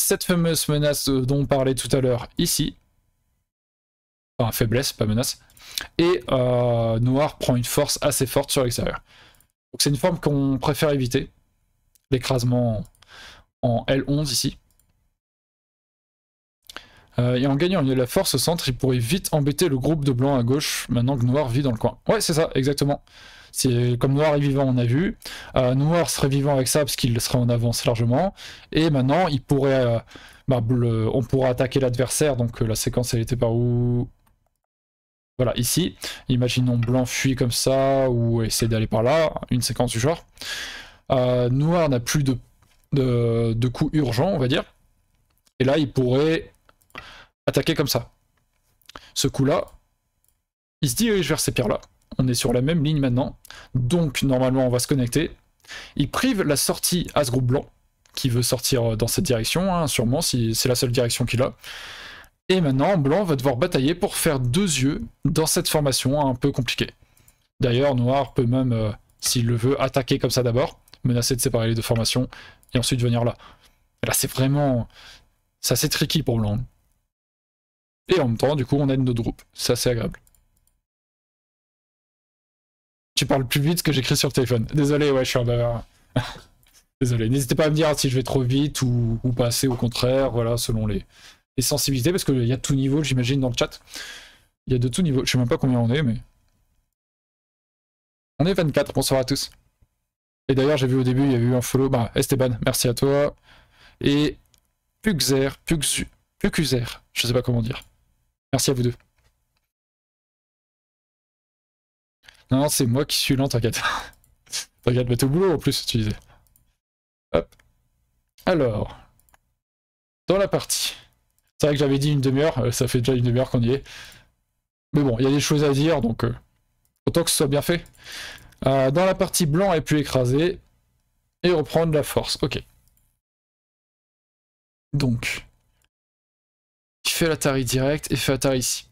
cette fameuse menace dont on parlait tout à l'heure ici. Enfin, faiblesse, pas menace. Et euh, Noir prend une force assez forte sur l'extérieur. Donc c'est une forme qu'on préfère éviter. L'écrasement en L11 ici. Euh, et en gagnant la force au centre, il pourrait vite embêter le groupe de blanc à gauche, maintenant que Noir vit dans le coin. Ouais, c'est ça, exactement. Comme Noir est vivant, on a vu. Euh, noir serait vivant avec ça parce qu'il serait en avance largement. Et maintenant, il pourrait, euh, bah, euh, on pourrait attaquer l'adversaire. Donc la séquence, elle était par où Voilà, ici. Imaginons Blanc fuit comme ça ou essaie d'aller par là. Une séquence du genre. Noir n'a plus de, de, urgent on va dire. Et là, il pourrait attaquer comme ça. Ce coup-là, il se dirige vers ces pierres-là on est sur la même ligne maintenant. Donc normalement on va se connecter. Il prive la sortie à ce groupe blanc, qui veut sortir euh, dans cette direction, hein, sûrement si c'est la seule direction qu'il a. Et maintenant blanc va devoir batailler pour faire deux yeux dans cette formation un peu compliquée. D'ailleurs noir peut même, euh, s'il le veut, attaquer comme ça d'abord, menacer de séparer les deux formations, et ensuite venir là. Là c'est vraiment... c'est assez tricky pour blanc. Et en même temps, du coup, on aide notre groupe. c'est assez agréable parle plus vite que j'écris sur le téléphone. Désolé, ouais, je suis en bavard. Désolé. N'hésitez pas à me dire si je vais trop vite ou, pas assez, au contraire, voilà, selon les, sensibilités, parce qu'il y a tout niveau, j'imagine, dans le chat. Il y a de tout niveau. Je sais même pas combien on est, mais. On est 24, bonsoir à tous. Et d'ailleurs, j'ai vu au début, il y avait eu un follow. Bah, Esteban, merci à toi. Et Puxer, Puxu, Puxer, je sais pas comment dire. Merci à vous deux. Non, c'est moi qui suis lent, t'inquiète. t'inquiète, mais t'es au boulot en plus, tu Hop. Alors, dans la partie. C'est vrai que j'avais dit une demi-heure, euh, ça fait déjà une demi-heure qu'on y est. Mais bon, il y a des choses à dire, donc euh, autant que ce soit bien fait. Euh, dans la partie blanc et pu écraser et reprendre la force. Ok. Donc, tu fais tarie direct et fais tarie ici.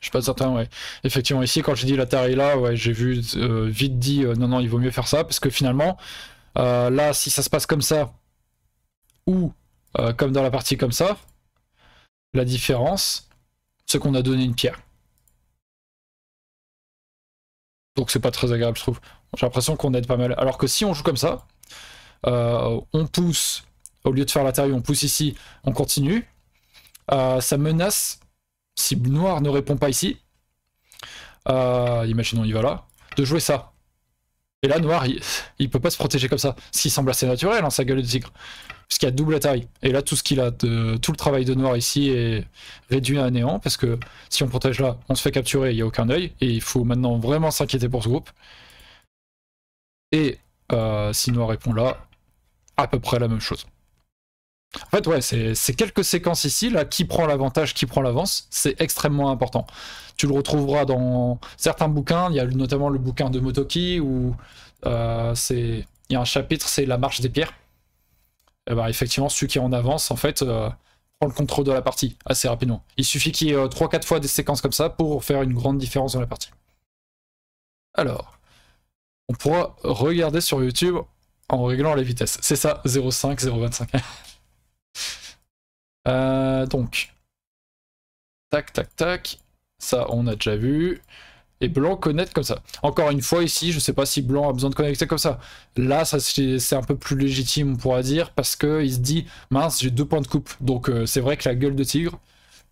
Je suis pas certain, ouais. Effectivement, ici, quand j'ai dit la tarie là, ouais, j'ai vu euh, vite dit euh, non, non, il vaut mieux faire ça, parce que finalement, euh, là, si ça se passe comme ça, ou comme dans la partie comme ça, la différence, c'est qu'on a donné une pierre. Donc c'est pas très agréable, je trouve. J'ai l'impression qu'on aide pas mal. Alors que si on joue comme ça, on pousse, au lieu de faire la terre, on pousse ici, on continue, ça menace si noir ne répond pas ici, euh, imaginons il va là, de jouer ça. Et là, noir, il, peut pas se protéger comme ça. Ce qui semble assez naturel en hein, sa gueule de tigre. Puisqu'il a double taille. Et là, tout ce qu'il a, de, tout le travail de noir ici est réduit à néant. Parce que si on protège là, on se fait capturer, il n'y a aucun œil. Et il faut maintenant vraiment s'inquiéter pour ce groupe. Et euh, si noir répond là, à peu près la même chose. En fait, ouais, c'est quelques séquences ici, là, qui prend l'avantage, qui prend l'avance, c'est extrêmement important. Tu le retrouveras dans certains bouquins, il y a notamment le bouquin de Motoki, où euh, il y a un chapitre, c'est la marche des pierres. Et eh bah, ben, effectivement, celui qui est en avance, en fait, euh, prend le contrôle de la partie assez rapidement. Il suffit qu'il y ait euh, trois, 3-4 fois des séquences comme ça pour faire une grande différence dans la partie. Alors, on pourra regarder sur YouTube en réglant les vitesses C'est ça, 0,5, 0,25. Euh, donc, tac, tac, tac. Ça, on a déjà vu. Et blanc connaître comme ça. Encore une fois, ici, je sais pas si blanc a besoin de connecter comme ça. Là, ça c'est un peu plus légitime, on pourra dire, parce qu'il se dit, mince, j'ai deux points de coupe. Donc, euh, c'est vrai que la gueule de tigre,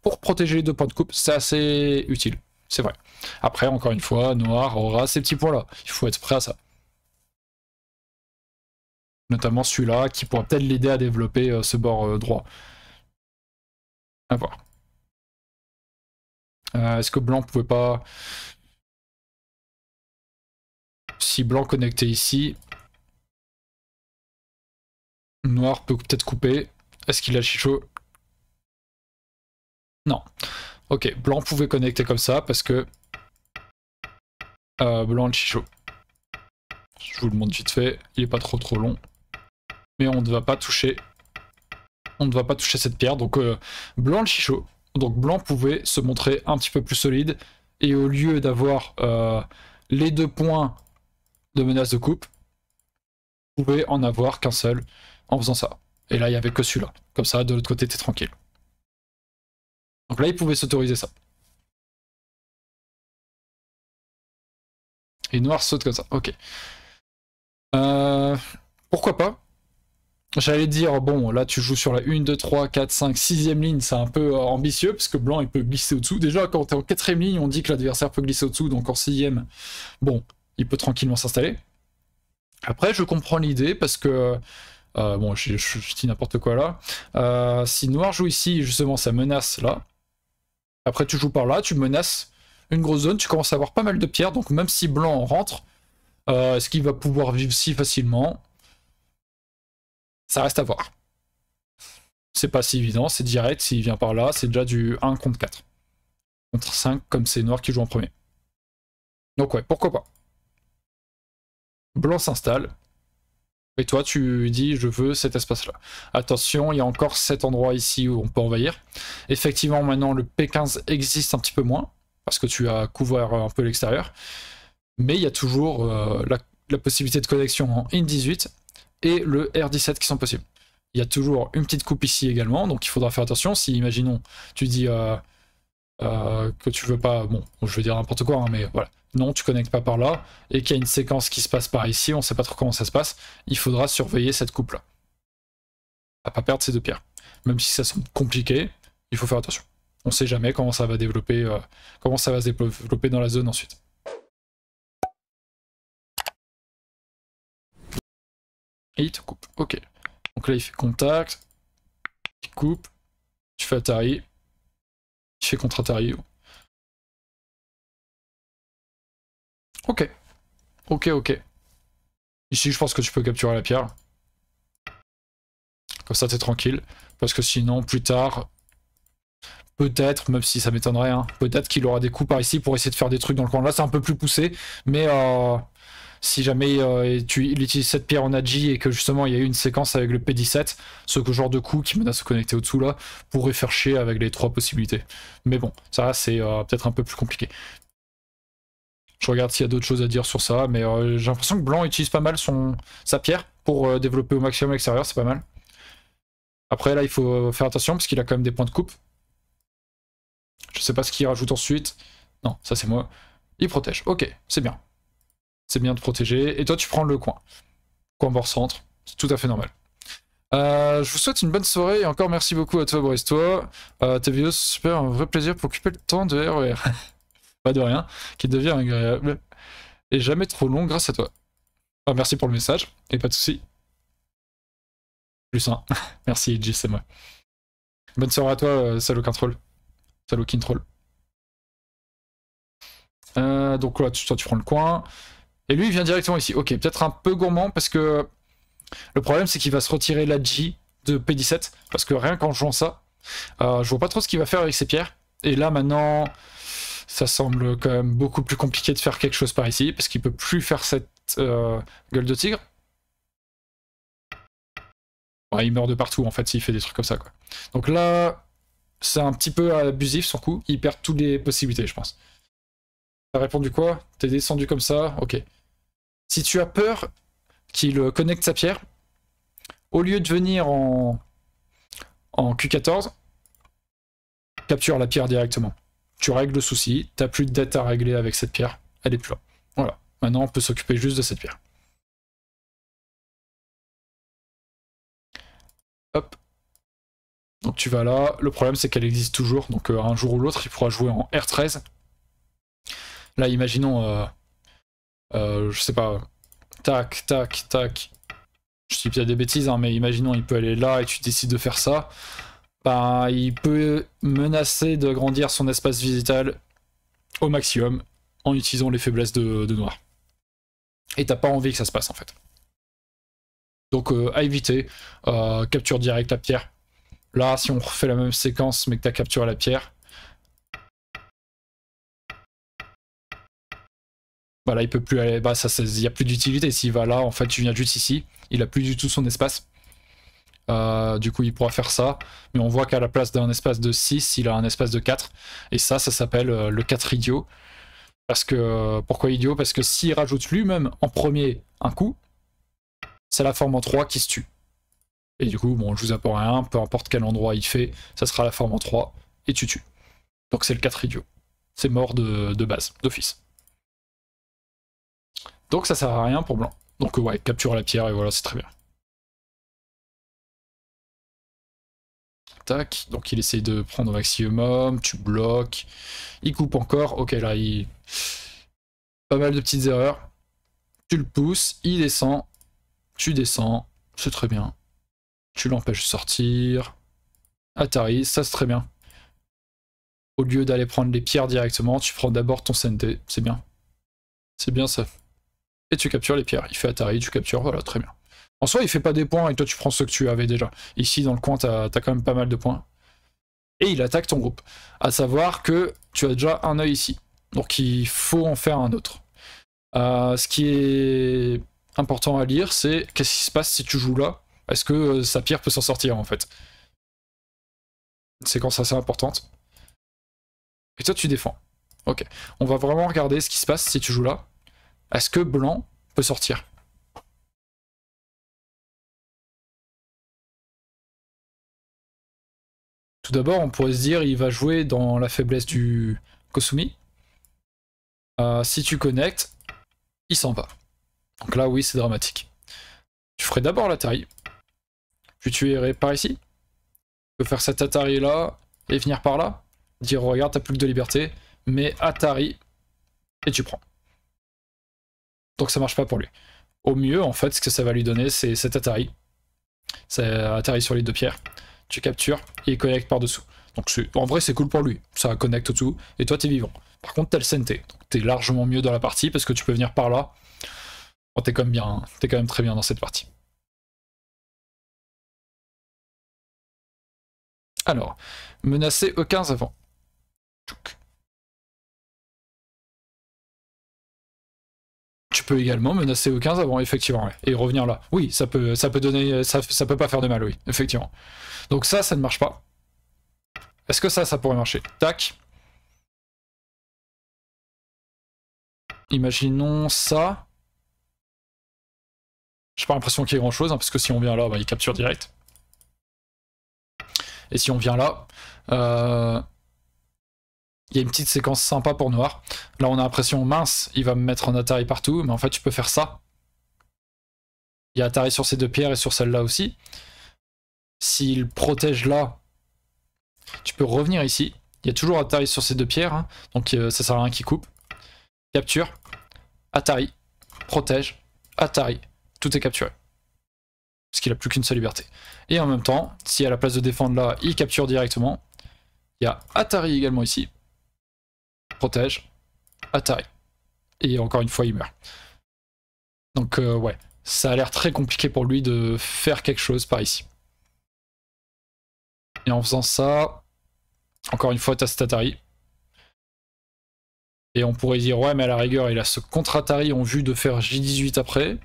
pour protéger les deux points de coupe, c'est assez utile. C'est vrai. Après, encore une fois, noir aura ces petits points-là. Il faut être prêt à ça. Notamment celui-là, qui pourra peut-être l'aider à développer euh, ce bord droit. À voir. Euh, est-ce que Blanc pouvait pas... Si Blanc connecté ici... Noir peut peut-être couper. Est-ce qu'il a le chichot Non. Ok, Blanc pouvait connecter comme ça parce que... Euh, blanc le chichot. Je vous le montre vite fait, il est pas trop trop long. Mais on ne va pas toucher on ne va pas toucher cette pierre. Donc euh, blanc le chichot. Donc blanc pouvait se montrer un petit peu plus solide. Et au lieu d'avoir euh, les deux points de menace de coupe, pouvait en avoir qu'un seul en faisant ça. Et là, il n'y avait que celui-là. Comme ça, de l'autre côté, t'es tranquille. Donc là, il pouvait s'autoriser ça. Et noir saute comme ça, ok. Euh, pourquoi pas J'allais dire, bon, là tu joues sur la 1, 2, 3, 4, 5, 6ème ligne, c'est un peu euh, ambitieux, parce que Blanc il peut glisser au-dessous. Déjà, quand t'es en 4 ligne, on dit que l'adversaire peut glisser au-dessous, donc en 6ème, bon, il peut tranquillement s'installer. Après, je comprends l'idée, parce que. Euh, bon, je, dis n'importe quoi là. Euh, si Noir joue ici, justement, ça menace là. Après, tu joues par là, tu menaces une grosse zone, tu commences à avoir pas mal de pierres, donc même si Blanc rentre, est-ce qu'il va pouvoir vivre si facilement ça reste à voir. C'est pas si évident, c'est direct, s'il vient par là, c'est déjà du 1 contre 4. Contre 5, comme c'est noir qui joue en premier. Donc ouais, pourquoi pas. Blanc s'installe. Et toi, tu dis, je veux cet espace-là. Attention, il y a encore cet endroit ici où on peut envahir. Effectivement, maintenant, le P15 existe un petit peu moins, parce que tu as couvert un peu l'extérieur. Mais il y a toujours euh, la, la, possibilité de connexion en IN18 et le R17 qui sont possibles. Il y a toujours une petite coupe ici également, donc il faudra faire attention. Si, imaginons, tu dis euh, euh, que tu veux pas, bon, je veux dire n'importe quoi, hein, mais voilà, non, tu connectes pas par là, et qu'il y a une séquence qui se passe par ici, on sait pas trop comment ça se passe, il faudra surveiller cette coupe-là. À pas perdre ces deux pierres. Même si ça semble compliqué, il faut faire attention. On sait jamais comment ça va développer, euh, comment ça va se développer dans la zone ensuite. et il te coupe. Ok. Donc là, il fait contact, il coupe, tu fais Atari, il fais contre Atari. Ok. Ok, ok. Ici, je pense que tu peux capturer la pierre. Comme ça, t'es tranquille. Parce que sinon, plus tard, peut-être, même si ça m'étonnerait, hein, peut-être qu'il aura des coups par ici pour essayer de faire des trucs dans le coin. Là, c'est un peu plus poussé, mais... Euh si jamais euh, tu, il utilise cette pierre en Aji et que justement il y a eu une séquence avec le P17, ce genre de coup qui menace de connecter au-dessous là pourrait faire chier avec les trois possibilités. Mais bon, ça c'est euh, peut-être un peu plus compliqué. Je regarde s'il y a d'autres choses à dire sur ça, mais euh, j'ai l'impression que Blanc utilise pas mal son, sa pierre pour développer au maximum l'extérieur, c'est pas mal. Après là il faut faire attention parce qu'il a quand même des points de coupe. Je sais pas ce qu'il rajoute ensuite. Non, ça c'est moi. Il protège, ok, c'est bien c'est bien de protéger. Et toi, tu prends le coin. Coin bord-centre, c'est tout à fait normal. Euh, je vous souhaite une bonne soirée et encore merci beaucoup à toi Boris, toi. Euh, tes super, un vrai plaisir pour occuper le temps de RER. E pas de rien, qui devient agréable et jamais trop long grâce à toi. Ah, merci pour le message et pas de soucis. Plus un. merci Edgy, c'est moi. Bonne soirée à toi, salut control Salut donc là, toi tu prends le coin. Et lui, il vient directement ici. Ok, peut-être un peu gourmand parce que le problème, c'est qu'il va se retirer la J de P17. Parce que rien qu'en jouant ça, euh, je vois pas trop ce qu'il va faire avec ses pierres. Et là, maintenant, ça semble quand même beaucoup plus compliqué de faire quelque chose par ici. Parce qu'il peut plus faire cette euh, gueule de tigre. il meurt de partout, en fait, s'il fait des trucs comme ça. Quoi. Donc là, c'est un petit peu abusif son coup. Il perd toutes les possibilités, je pense. T'as répondu quoi T'es descendu comme ça Ok. Si tu as peur qu'il euh, connecte sa pierre, au lieu de venir en, en Q14, capture la pierre directement. Tu règles le souci, t'as plus de dette à régler avec cette pierre, elle est plus là. Voilà, maintenant on peut s'occuper juste de cette pierre. Hop. Donc tu vas là, le problème c'est qu'elle existe toujours, donc euh, un jour ou l'autre il pourra jouer en R13. Là imaginons, euh, euh, je sais pas, tac, tac, tac. Je dis peut a des bêtises, hein, mais imaginons il peut aller là et tu décides de faire ça. Bah, il peut menacer de grandir son espace visital au maximum en utilisant les faiblesses de, noir. Et t'as pas envie que ça se passe en fait. Donc euh, à éviter, euh, capture direct la pierre. Là, si on refait la même séquence mais que t'as capturé la pierre, là il peut plus aller, bah, ça, il n'y a plus d'utilité. S'il va là, en fait, tu viens juste ici, il a plus du tout son espace. Euh, du coup, il pourra faire ça, mais on voit qu'à la place d'un espace de 6, il a un espace de 4, et ça, ça s'appelle euh, le 4 idiot. Parce que, euh, pourquoi idiot Parce que s'il rajoute lui-même en premier un coup, c'est la forme en 3 qui se tue. Et du coup, bon, je vous apporte rien, peu importe quel endroit il fait, ça sera la forme en 3, et tu tues. Donc c'est le 4 idiot. C'est mort de base, d'office. Donc ça sert à rien pour blanc. Donc euh, ouais, capture la pierre et voilà, c'est très bien. Tac, donc il essaie de prendre au maximum, tu bloques, il coupe encore, ok là il... Pas mal de petites erreurs. Tu le pousses, il descend, tu descends, c'est très bien. Tu l'empêches de sortir, Atari, ça c'est très bien. Au lieu d'aller prendre les pierres directement, tu prends d'abord ton CNT, c'est bien. C'est bien ça et tu captures les pierres. Il fait Atari, tu captures, voilà, très bien. En soi, il fait pas des points et toi tu prends ceux que tu avais déjà. Ici, dans le coin, tu as quand même pas mal de points. Et il attaque ton groupe. À savoir que tu as déjà un œil ici. Donc il faut en faire un autre. Euh, ce qui est important à lire, c'est qu'est-ce qui se passe si tu joues là Est-ce que euh, sa pierre peut s'en sortir en fait C'est quand ça, c'est importante. Et toi tu défends. Ok. On va vraiment regarder ce qui se passe si tu joues là est ce que blanc peut sortir. Tout d'abord, on pourrait se dire il va jouer dans la faiblesse du Kosumi. Euh, si tu connectes, il s'en va. Donc là, oui, c'est dramatique. Tu ferais d'abord l'Atari, puis tu irais par ici. Tu peux faire cet Atari là et venir par là. Dire regarde, t'as plus que de liberté, mais Atari, et tu prends. Donc ça marche pas pour lui. Au mieux, en fait, ce que ça va lui donner, c'est cet Atari. Ça atterrit sur les deux pierres. Tu captures et il connecte par-dessous. Donc en vrai, c'est cool pour lui. Ça connecte tout et toi, t'es vivant. Par contre, t'as le tu Donc t'es largement mieux dans la partie parce que tu peux venir par là. t'es quand même bien. Hein. quand même très bien dans cette partie. Alors, menacer E15 avant. également menacer au 15 avant, effectivement, et revenir là. Oui, ça peut, ça peut donner, ça, ça peut pas faire de mal, oui, effectivement. Donc ça, ça ne marche pas. Est-ce que ça, ça pourrait marcher Tac. Imaginons ça. J'ai pas l'impression qu'il y ait grand chose, hein, parce que si on vient là, bah, il capture direct. Et si on vient là, euh, il y a une petite séquence sympa pour noir. Là, on a l'impression, mince, il va me mettre en Atari partout, mais en fait, tu peux faire ça. Il y a Atari sur ces deux pierres et sur celle-là aussi. S'il protège là, tu peux revenir ici. Il y a toujours Atari sur ces deux pierres, hein. donc euh, ça sert à rien qui coupe. Capture, Atari, protège, Atari, tout est capturé. Parce qu'il a plus qu'une seule liberté. Et en même temps, si à la place de défendre là, il capture directement, il y a Atari également ici protège, atari Et encore une fois, il meurt. Donc euh, ouais, ça a l'air très compliqué pour lui de faire quelque chose par ici. Et en faisant ça, encore une fois, t'as cet Atari. Et on pourrait dire, ouais, mais à la rigueur, il a ce contre-Atari en vue de faire J18 après.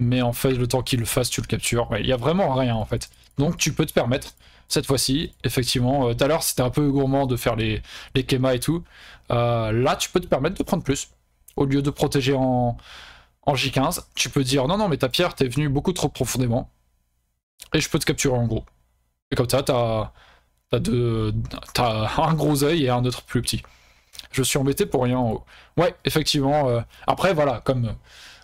Mais en fait, le temps qu'il le fasse, tu le captures. Il y n'y a vraiment rien en fait. Donc tu peux te permettre cette fois-ci, effectivement, euh, tout à l'heure c'était un peu gourmand de faire les, les et tout. Euh, là, tu peux te permettre de prendre plus. Au lieu de protéger en, en J15, tu peux dire non, non, mais ta pierre, t'es venu beaucoup trop profondément. Et je peux te capturer en gros. Et comme ça, t'as as un gros œil et un autre plus petit. Je suis embêté pour rien Ouais, effectivement. Euh, après, voilà, comme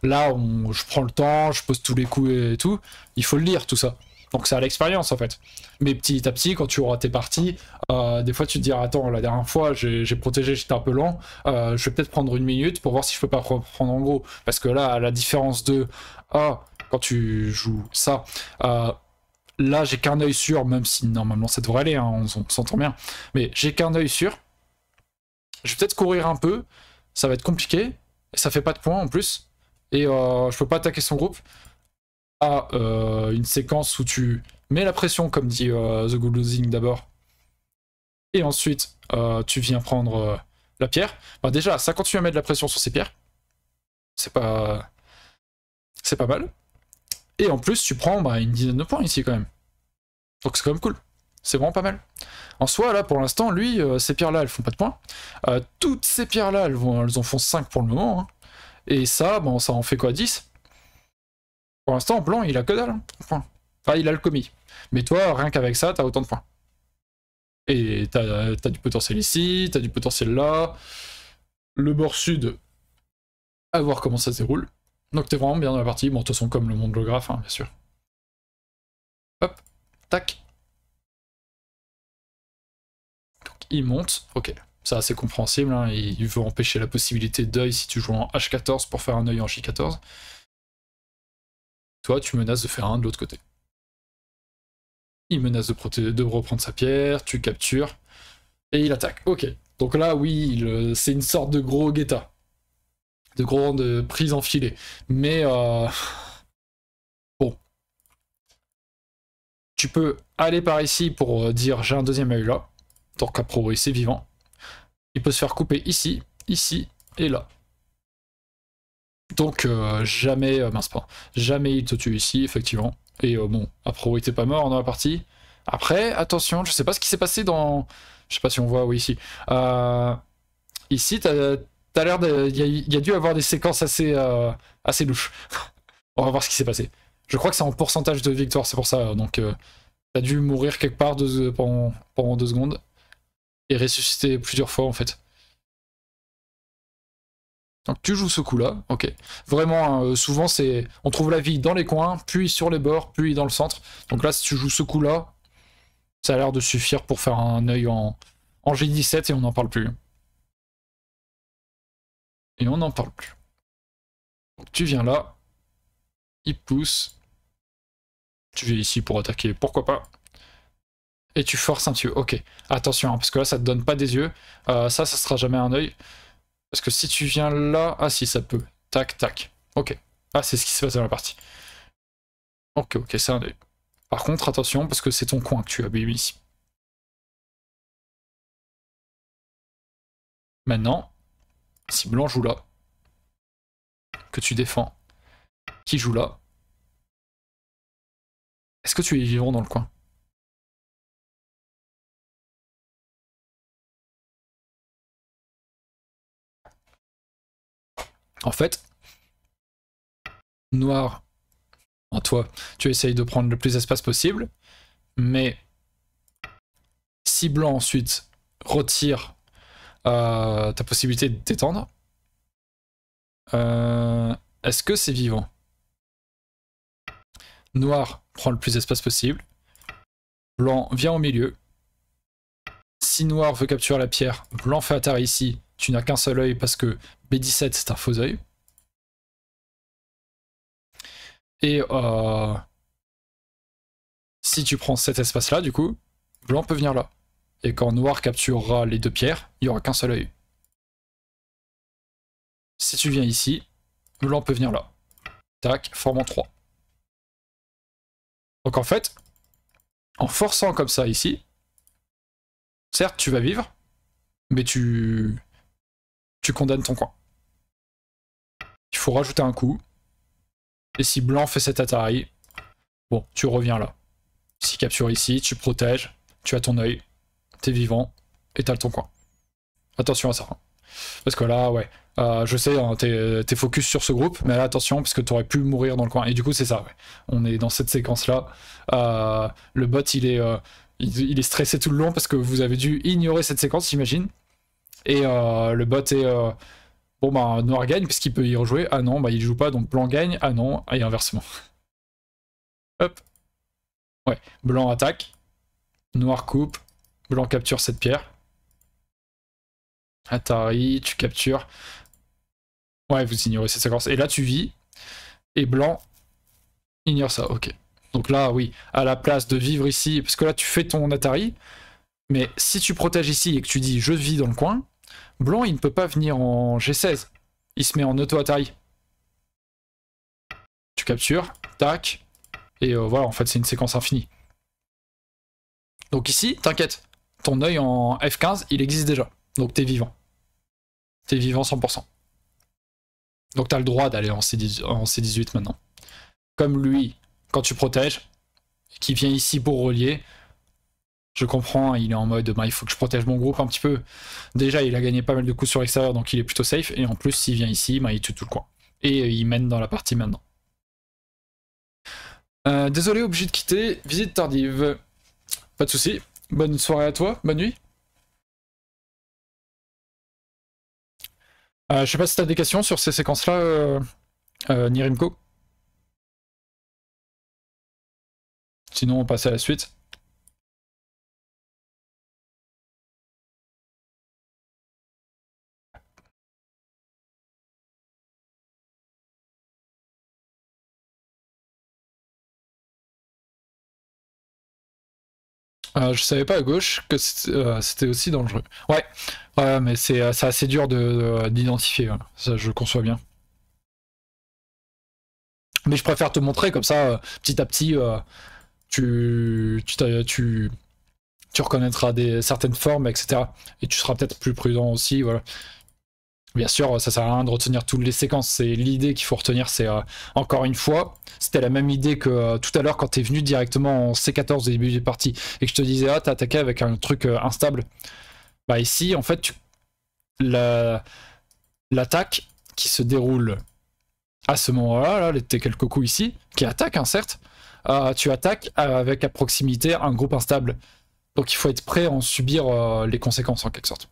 là, je prends le temps, je pose tous les coups et tout, il faut le lire tout ça. Donc c'est à l'expérience en fait. Mais petit à petit, quand tu auras tes parties, euh, des fois tu te diras attends, la dernière fois j'ai protégé, j'étais un peu lent, euh, je vais peut-être prendre une minute pour voir si je peux pas reprendre en gros. Parce que là, la différence de ah, quand tu joues ça, euh, là j'ai qu'un œil sûr, même si normalement ça devrait aller, hein, on, on s'entend bien, mais j'ai qu'un œil sûr. Je vais peut-être courir un peu, ça va être compliqué, ça fait pas de points en plus, et je peux pas attaquer son groupe euh, une séquence où tu mets la pression, comme dit euh, The Good Losing d'abord, et ensuite euh, tu viens prendre euh, la pierre, bah, déjà, ça continue à mettre de la pression sur ces pierres. C'est pas. C'est pas mal. Et en plus, tu prends bah, une dizaine de points ici quand même. Donc c'est quand même cool. C'est vraiment pas mal. En soi, là, pour l'instant, lui, ces pierres-là, elles font pas de points. toutes ces pierres-là, elles, elles en font 5 pour le moment. Hein. Et ça, bon, bah, ça en fait quoi 10 pour l'instant, blanc, il a que dalle. Hein. Enfin, il a le commis. Mais toi, rien qu'avec ça, t'as autant de points. Et t'as as du potentiel ici, t'as du potentiel là. Le bord sud, à voir comment ça se déroule. Donc t'es vraiment bien dans la partie. Bon, de toute façon, comme le monde le graphe, hein, bien sûr. Hop, tac. Donc il monte, ok. Ça, c'est compréhensible. Hein. Il veut empêcher la possibilité d'œil si tu joues en H14 pour faire un œil en J14. Toi, tu menaces de faire un de l'autre côté. Il menace de, reprendre sa pierre, tu captures, et il attaque. Ok. Donc là, oui, euh, c'est une sorte de gros guetta. De grande prises en filet. Mais euh, bon. Tu peux aller par ici pour euh, dire j'ai un deuxième œil là. Donc qu'après il c'est vivant. Il peut se faire couper ici, ici et là. Donc euh, jamais, euh, mince pas, jamais il te tue ici, effectivement. Et euh, bon, bon, à il t'es pas mort dans la partie. Après, attention, je sais pas ce qui s'est passé dans... Je sais pas si on voit, oui, ici. ici, t'as l'air Il y, a dû avoir des séquences assez, assez louches. on va voir ce qui s'est passé. Je crois que c'est en pourcentage de victoire, c'est pour ça. Donc t'as dû mourir quelque part pendant, pendant deux secondes. Et ressusciter plusieurs fois, en fait. Donc tu joues ce coup-là, ok. Vraiment, euh, souvent, c'est on trouve la vie dans les coins, puis sur les bords, puis dans le centre. Donc là, si tu joues ce coup-là, ça a l'air de suffire pour faire un œil en, en G17 et on n'en parle plus. Et on n'en parle plus. Donc tu viens là, il pousse, tu viens ici pour attaquer, pourquoi pas. Et tu forces un peu, ok. Attention, hein, parce que là, ça te donne pas des yeux. Euh, ça, ça sera jamais un œil. Parce que si tu viens là... Ah si, ça peut. Tac, tac. Ok. Ah, c'est ce qui se passe dans la partie. Ok, ok, c'est un dé. Par contre, attention, parce que c'est ton coin que tu as, abîmes ici. Maintenant, si blanc joue là, que tu défends, qui joue là, est-ce que tu es vivant dans le coin En fait, noir en toi, tu essayes de prendre le plus d'espace possible, mais si blanc ensuite retire euh, ta possibilité de t'étendre, euh, est-ce que c'est vivant Noir prend le plus d'espace possible, blanc vient au milieu, si Noir veut capturer la pierre, blanc fait atterrir ici. Tu n'as qu'un seul œil parce que B17 c'est un faux œil. Et euh, si tu prends cet espace là, du coup, blanc peut venir là. Et quand noir capturera les deux pierres, il n'y aura qu'un seul œil. Si tu viens ici, blanc peut venir là. Tac, formant 3. Donc en fait, en forçant comme ça ici, Certes, tu vas vivre, mais tu, tu condamnes ton coin. Il faut rajouter un coup. Et si blanc fait cet Atari, bon, tu reviens là. Si capture ici, tu protèges, tu as ton œil, t'es vivant, et t'as ton coin. Attention à ça. Hein. Parce que là, ouais, euh, je sais, hein, t'es es focus sur ce groupe, mais là, attention, parce que t'aurais pu mourir dans le coin. Et du coup, c'est ça, On est dans cette séquence-là. Euh, le bot, il est... Euh, il, est stressé tout le long parce que vous avez dû ignorer cette séquence, j'imagine. Et euh, le bot est euh, bon bah noir gagne parce qu'il peut y rejouer. Ah non, bah il joue pas donc blanc gagne. Ah non, et inversement. Hop. Ouais, blanc attaque, noir coupe, blanc capture cette pierre. Atari, tu captures. Ouais, vous ignorez cette séquence. Et là, tu vis. Et blanc ignore ça. Ok. Donc là, oui, à la place de vivre ici, parce que là, tu fais ton Atari, mais si tu protèges ici et que tu dis je vis dans le coin, Blanc, il ne peut pas venir en G16. Il se met en auto-Atari. Tu captures, tac, et euh, voilà, en fait, c'est une séquence infinie. Donc ici, t'inquiète, ton œil en F15, il existe déjà. Donc t'es vivant. T'es vivant 100%. Donc t'as le droit d'aller en C18 maintenant. Comme lui, quand tu protèges, qui vient ici pour relier, je comprends, hein, il est en mode bah, il faut que je protège mon groupe un petit peu. Déjà, il a gagné pas mal de coups sur l'extérieur, donc il est plutôt safe. Et en plus, s'il vient ici, bah, il tue tout le coin. Et euh, il mène dans la partie maintenant. Euh, désolé, obligé de quitter. Visite tardive. Pas de souci. Bonne soirée à toi. Bonne nuit. Je euh, je sais pas si tu as des questions sur ces séquences-là, Nirimko. Sinon, on passe à la suite. Euh, je savais pas à gauche que euh, c'était aussi dangereux. Ouais, ouais mais c'est euh, assez dur d'identifier, de, d'identifier. Hein. ça je conçois bien. Mais je préfère te montrer comme ça, euh, petit à petit, tu, tu, reconnaîtras des, certaines formes, etc. Et tu seras peut-être plus prudent aussi. Voilà. Bien sûr, ça sert à rien de retenir toutes les séquences. C'est l'idée qu'il faut retenir. C'est euh, encore une fois, c'était la même idée que euh, tout à l'heure quand tu es venu directement en C14 au début du parti, et que je te disais ah t'as attaqué avec un truc euh, instable. Bah ici en fait l'attaque qui se déroule à ce moment-là, là, t'es quelques coups ici, qui attaque hein, certes, euh, tu attaques avec à proximité un groupe instable. Donc il faut être prêt à en subir euh, les conséquences en quelque sorte.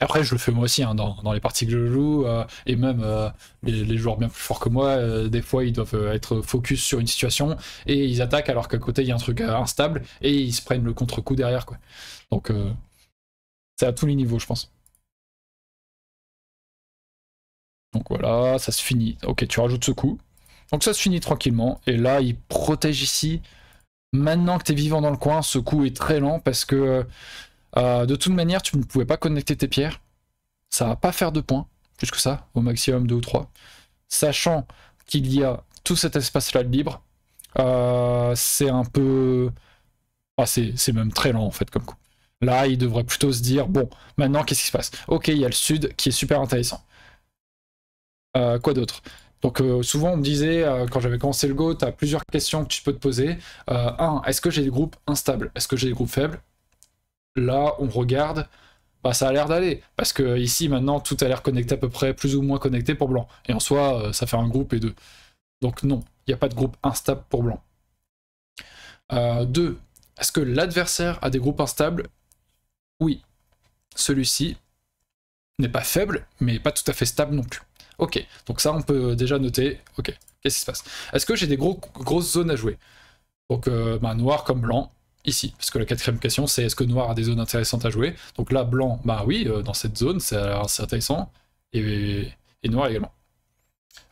Après, je le fais moi aussi hein, dans, les parties que je joue, euh, et même les, joueurs bien plus forts que moi, des fois ils doivent être focus sur une situation et ils attaquent alors qu'à côté il y a un truc instable et ils se prennent le contre-coup derrière. Quoi. Donc c'est à tous les niveaux, je pense. Donc voilà, ça se finit. Ok, tu rajoutes ce coup. Donc ça se finit tranquillement. Et là, il protège ici. Maintenant que tu es vivant dans le coin, ce coup est très lent parce que euh, de toute manière, tu ne pouvais pas connecter tes pierres. Ça va pas faire de points, plus que ça, au maximum deux ou trois, Sachant qu'il y a tout cet espace-là libre, euh, c'est un peu... Ah, c'est même très lent en fait comme coup. Là, il devrait plutôt se dire, bon, maintenant, qu'est-ce qui se passe Ok, il y a le sud qui est super intéressant. Euh, quoi d'autre donc euh, souvent on me disait, euh, quand j'avais commencé le Go, tu as plusieurs questions que tu peux te poser. 1. Euh, est-ce que j'ai des groupes instables Est-ce que j'ai des groupes faibles Là, on regarde, bah, ça a l'air d'aller. Parce que ici, maintenant, tout a l'air connecté à peu près, plus ou moins connecté pour blanc. Et en soi, ça fait un groupe et deux. Donc non, il n'y a pas de groupe instable pour blanc. 2. est-ce que l'adversaire a des groupes instables Oui. Celui-ci n'est pas faible, mais pas tout à fait stable non plus. Ok, donc ça on peut déjà noter, ok, qu'est-ce qui se passe Est-ce que j'ai des gros, grosses zones à jouer Donc euh, bah, noir comme blanc, ici, parce que la quatrième question c'est est-ce que noir a des zones intéressantes à jouer Donc là blanc, bah oui, euh, dans cette zone c'est euh, intéressant, et noir également.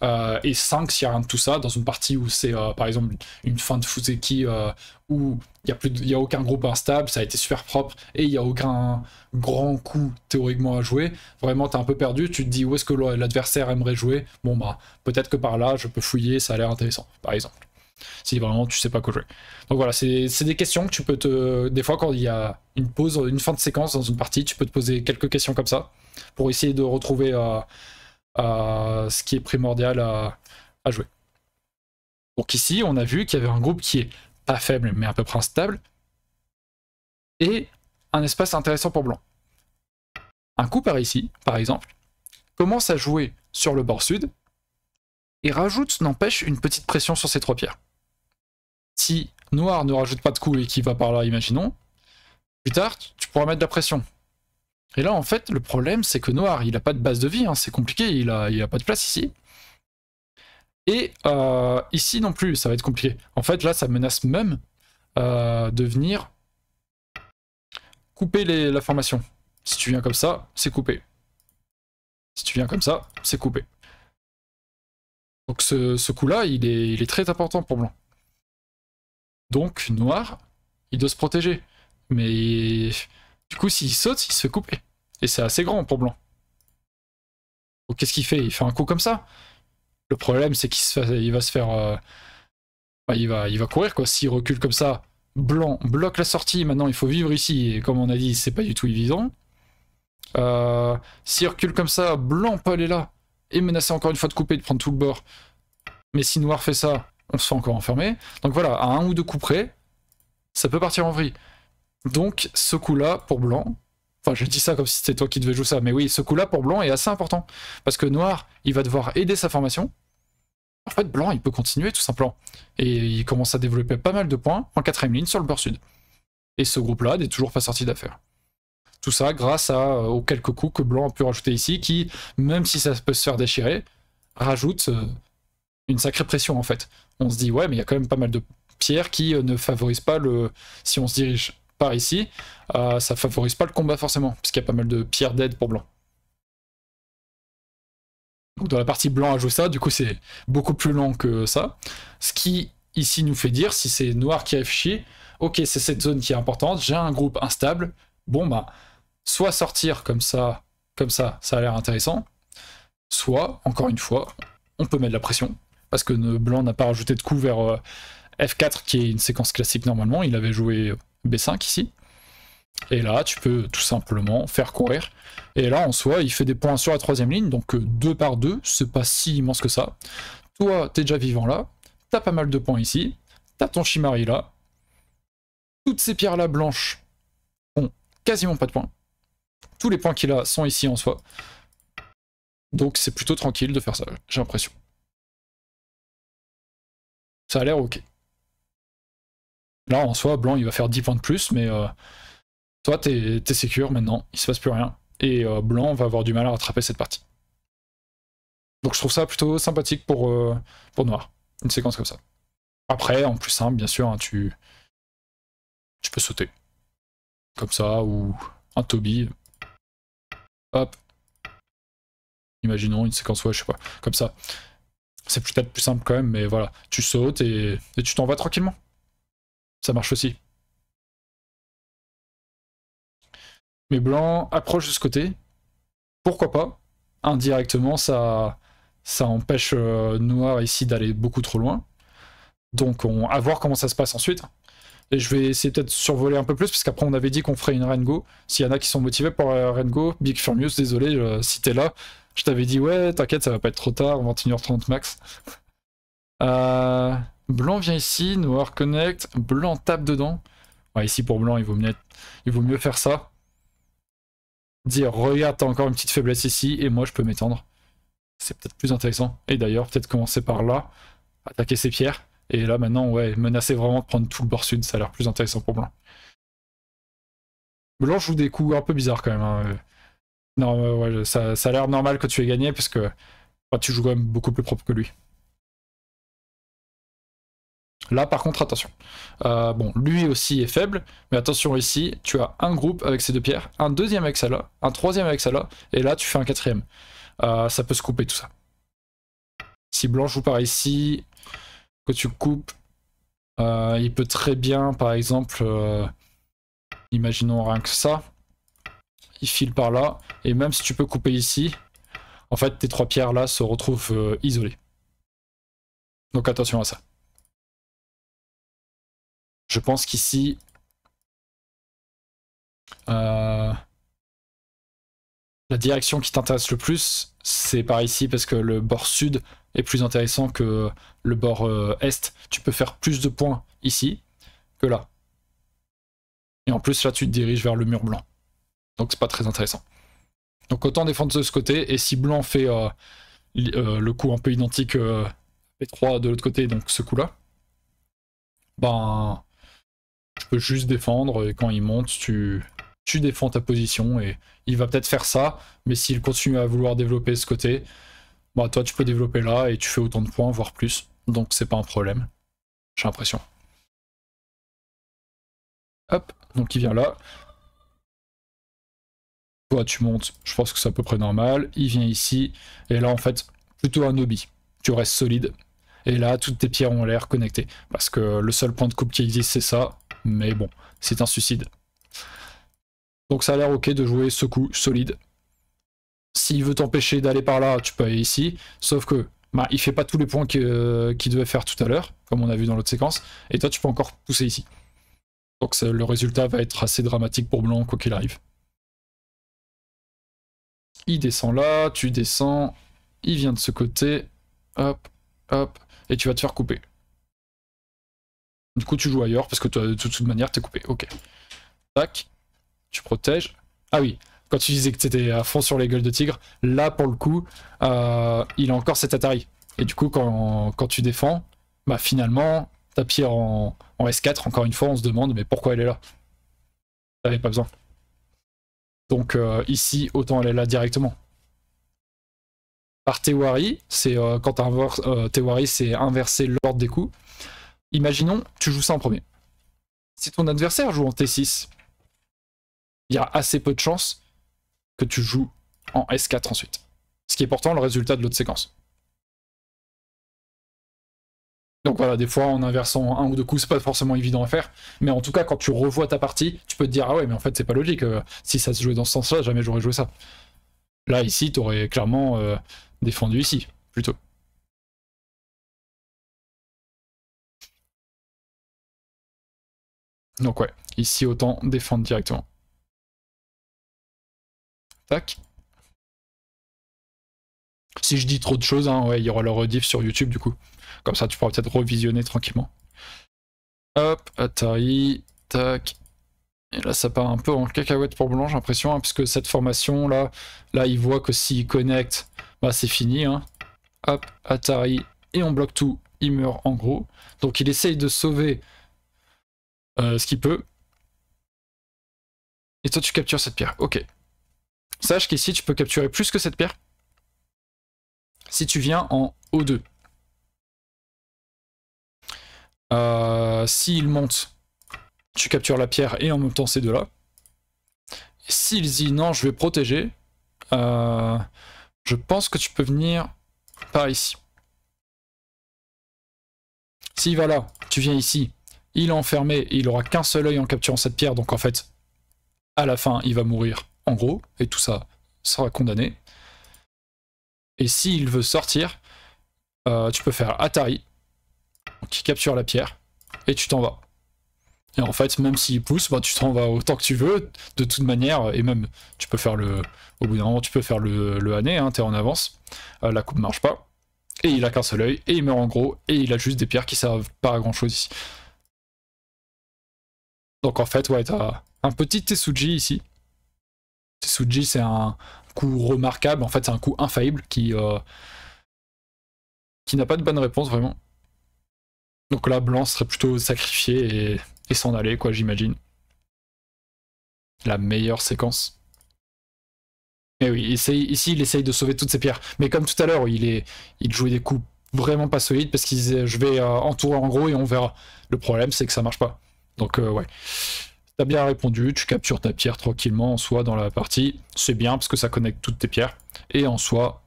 Euh, et 5 s'il n'y a rien de tout ça, dans une partie où c'est euh, par exemple une fin de fuseki euh, où il n'y a, a, aucun groupe instable, ça a été super propre et il n'y a aucun grand coup théoriquement à jouer, vraiment tu es un peu perdu, tu te dis où est-ce que l'adversaire aimerait jouer, bon bah peut-être que par là je peux fouiller, ça a l'air intéressant par exemple, si vraiment tu sais pas quoi jouer. Donc voilà, c'est des questions que tu peux te. Des fois quand il y a une pause, une fin de séquence dans une partie, tu peux te poser quelques questions comme ça pour essayer de retrouver à ce qui est primordial à, jouer. Donc ici, on a vu qu'il y avait un groupe qui est pas faible, mais à peu près instable, et un espace intéressant pour blanc. Un coup par ici, par exemple, commence à jouer sur le bord sud, et rajoute, n'empêche, une petite pression sur ces trois pierres. Si noir ne rajoute pas de coup et qu'il va par là, imaginons, plus tard, tu pourras mettre de la pression. Et là, en fait, le problème, c'est que Noir, il n'a pas de base de vie, hein, c'est compliqué, il n'a a pas de place ici. Et euh, ici non plus, ça va être compliqué. En fait, là, ça menace même euh, de venir couper la formation. Si tu viens comme ça, c'est coupé. Si tu viens comme ça, c'est coupé. Donc ce, ce coup-là, il est, il est très important pour Blanc. Donc, Noir, il doit se protéger. Mais du coup, s'il saute, il se fait couper. Et c'est assez grand pour Blanc. Donc qu'est-ce qu'il fait Il fait un coup comme ça. Le problème, c'est qu'il va se faire... Euh, bah, il, va, il va courir, quoi. S'il recule comme ça, Blanc bloque la sortie. Maintenant, il faut vivre ici. Et comme on a dit, c'est pas du tout évident. Euh, s'il recule comme ça, Blanc peut aller là. Et menacer encore une fois de couper, de prendre tout le bord. Mais si Noir fait ça, on se fait encore enfermer. Donc voilà, à un ou deux coups près, ça peut partir en vrille. Donc ce coup-là pour blanc, enfin je dis ça comme si c'était toi qui devais jouer ça, mais oui, ce coup-là pour blanc est assez important. Parce que noir, il va devoir aider sa formation. En fait, blanc, il peut continuer tout simplement. Et il commence à développer pas mal de points en quatrième ligne sur le bord sud. Et ce groupe-là n'est toujours pas sorti d'affaire. Tout ça grâce euh, aux quelques coups que Blanc a pu rajouter ici, qui, même si ça peut se faire déchirer, rajoute euh, une sacrée pression en fait. On se dit, ouais, mais il y a quand même pas mal de pierres qui euh, ne favorisent pas le. Si on se dirige par ici, euh, ça favorise pas le combat forcément, puisqu'il y a pas mal de pierres d'aide pour blanc. Donc dans la partie blanc à jouer ça, du coup c'est beaucoup plus lent que ça. Ce qui ici nous fait dire, si c'est noir qui réfléchit, ok c'est cette zone qui est importante, j'ai un groupe instable, bon bah soit sortir comme ça, comme ça, ça a l'air intéressant, soit, encore une fois, on peut mettre la pression, parce que blanc n'a pas rajouté de coup vers euh, F4 qui est une séquence classique normalement, il avait joué B5 ici. Et là, tu peux tout simplement faire courir. Et là, en soi, il fait des points sur la troisième ligne, donc euh, deux par deux c'est pas si immense que ça. Toi, t'es déjà vivant là, t'as pas mal de points ici, t'as ton Shimari là. Toutes ces pierres-là blanches ont quasiment pas de points. Tous les points qu'il a sont ici en soi. Donc c'est plutôt tranquille de faire ça, j'ai l'impression. Ça a l'air ok. Là, en soi, blanc, il va faire 10 points de plus, mais euh, toi, t'es es secure maintenant, il se passe plus rien. Et euh, blanc va avoir du mal à rattraper cette partie. Donc je trouve ça plutôt sympathique pour, euh, pour noir, une séquence comme ça. Après, en plus simple, bien sûr, hein, tu, peux sauter. Comme ça, ou un Toby. Hop. Imaginons une séquence, ouais, je sais pas, comme ça. C'est peut-être plus simple quand même, mais voilà. Tu sautes et tu t'en vas tranquillement. Ça marche aussi. Mais blanc approche de ce côté. Pourquoi pas Indirectement, ça, ça empêche euh, noir ici d'aller beaucoup trop loin. Donc on, à voir comment ça se passe ensuite. Et je vais essayer peut-être survoler un peu plus, parce qu'après on avait dit qu'on ferait une Rengo. S'il y en a qui sont motivés pour Rengo, Big Furmius, désolé, si t'es là, je t'avais dit ouais, t'inquiète, ça va pas être trop tard, 21h30 max. Euh, Blanc vient ici, noir connect, blanc tape dedans. ici pour blanc, il vaut mieux, il vaut mieux faire ça. Dire, regarde, t'as encore une petite faiblesse ici, et moi je peux m'étendre. C'est peut-être plus intéressant. Et d'ailleurs, peut-être commencer par là, attaquer ses pierres. Et là maintenant, ouais, menacer vraiment de prendre tout le bord sud, ça a l'air plus intéressant pour blanc. Blanc joue des coups un peu bizarres quand même. Hein. Non, ça, a l'air normal que tu aies gagné, parce que tu joues quand même beaucoup plus propre que lui. Là, par contre, attention. Euh, bon, lui aussi est faible, mais attention ici, tu as un groupe avec ces deux pierres, un deuxième avec celle-là, un troisième avec celle-là, et là, tu fais un quatrième. Euh, ça peut se couper tout ça. Si Blanche joue par ici, que tu coupes, euh, il peut très bien, par exemple, imaginons rien que ça, il file par là, et même si tu peux couper ici, en fait, tes trois pierres là se retrouvent isolées. Donc attention à ça. Je pense qu'ici... Euh, la direction qui t'intéresse le plus, c'est par ici parce que le bord sud est plus intéressant que le bord euh, est. Tu peux faire plus de points ici que là. Et en plus, là, tu te diriges vers le mur blanc. Donc, c'est pas très intéressant. Donc, autant défendre de ce côté. Et si blanc fait euh, le coup un peu identique euh, P3 de l'autre côté, donc ce coup-là, ben, tu peux juste défendre et quand il monte, tu, tu défends ta position et il va peut-être faire ça, mais s'il continue à vouloir développer ce côté, bah toi tu peux développer là et tu fais autant de points, voire plus. Donc c'est pas un problème. J'ai l'impression. Hop, donc il vient là. Toi tu montes, je pense que c'est à peu près normal. Il vient ici, et là en fait, plutôt un hobby. Tu restes solide. Et là, toutes tes pierres ont l'air connectées. Parce que le seul point de coupe qui existe, c'est ça mais bon, c'est un suicide. Donc ça a l'air ok de jouer ce coup solide. S'il veut t'empêcher d'aller par là, tu peux aller ici, sauf que bah, il fait pas tous les points euh, qu'il devait faire tout à l'heure, comme on a vu dans l'autre séquence, et toi tu peux encore pousser ici. Donc le résultat va être assez dramatique pour blanc, quoi qu'il arrive. Il descend là, tu descends, il vient de ce côté, hop, hop, et tu vas te faire couper. Du coup, tu joues ailleurs parce que de toute manière, t'es coupé. Ok. Tac. Tu protèges. Ah oui, quand tu disais que t'étais à fond sur les gueules de tigre, là, pour le coup, euh, il a encore cette Atari. Et du coup, quand, tu défends, bah finalement, ta pierre en, S4, encore une fois, on se demande, mais pourquoi elle est là T'avais pas besoin. Donc euh, ici, autant elle est là directement. Par Tewari, c'est euh, quand Tewari, c'est inverser l'ordre des coups. Imaginons, tu joues ça en premier. Si ton adversaire joue en T6, il y a assez peu de chances que tu joues en S4 ensuite. Ce qui est pourtant le résultat de l'autre séquence. Donc voilà, des fois en inversant un ou deux coups, c'est pas forcément évident à faire. Mais en tout cas, quand tu revois ta partie, tu peux te dire Ah ouais, mais en fait, c'est pas logique. Euh, si ça se jouait dans ce sens-là, jamais j'aurais joué ça. Là, ici, t'aurais clairement euh, défendu ici, plutôt. Donc ouais, ici autant défendre directement. Tac. Si je dis trop de choses, hein, ouais, il y aura le rediff sur YouTube du coup. Comme ça, tu pourras peut-être revisionner tranquillement. Hop, Atari, tac. Et là, ça part un peu en cacahuète pour Blanc, j'ai l'impression, hein, puisque cette formation là, là, il voit que s'il connecte, bah c'est fini. Hein. Hop, Atari, et on bloque tout, il meurt en gros. Donc il essaye de sauver euh, ce qu'il peut. Et toi, tu captures cette pierre. Ok. Sache qu'ici, tu peux capturer plus que cette pierre si tu viens en O2. Euh, s'il monte. tu captures la pierre et en même temps ces deux-là. S'ils dit non, je vais protéger, euh, je pense que tu peux venir par ici. S'il va là, tu viens ici, il est enfermé et il aura qu'un seul œil en capturant cette pierre, donc en fait, à la fin, il va mourir, en gros, et tout ça sera condamné. Et s'il veut sortir, euh, tu peux faire Atari, qui capture la pierre, et tu t'en vas. Et en fait, même s'il pousse, ben, tu t'en vas autant que tu veux, de toute manière, et même, tu peux faire le... Au bout d'un moment, tu peux faire le, le année, hein, en avance, euh, la coupe marche pas, et il a qu'un seul œil, et il meurt en gros, et il a juste des pierres qui servent pas à grand chose ici. Donc en fait, ouais, t'as un petit Tsuji ici. Tsuji, c'est un coup remarquable, en fait, c'est un coup infaillible qui, euh, qui n'a pas de bonne réponse vraiment. Donc là, blanc serait plutôt sacrifié et, s'en aller, quoi, j'imagine. La meilleure séquence. Mais oui, ici, il essaye de sauver toutes ses pierres. Mais comme tout à l'heure, il, est, il jouait des coups vraiment pas solides parce qu'il je vais euh, entourer en gros et on verra. Le problème, c'est que ça marche pas. Donc euh, ouais. T'as bien répondu, tu captures ta pierre tranquillement en soi dans la partie. C'est bien parce que ça connecte toutes tes pierres. Et en soi,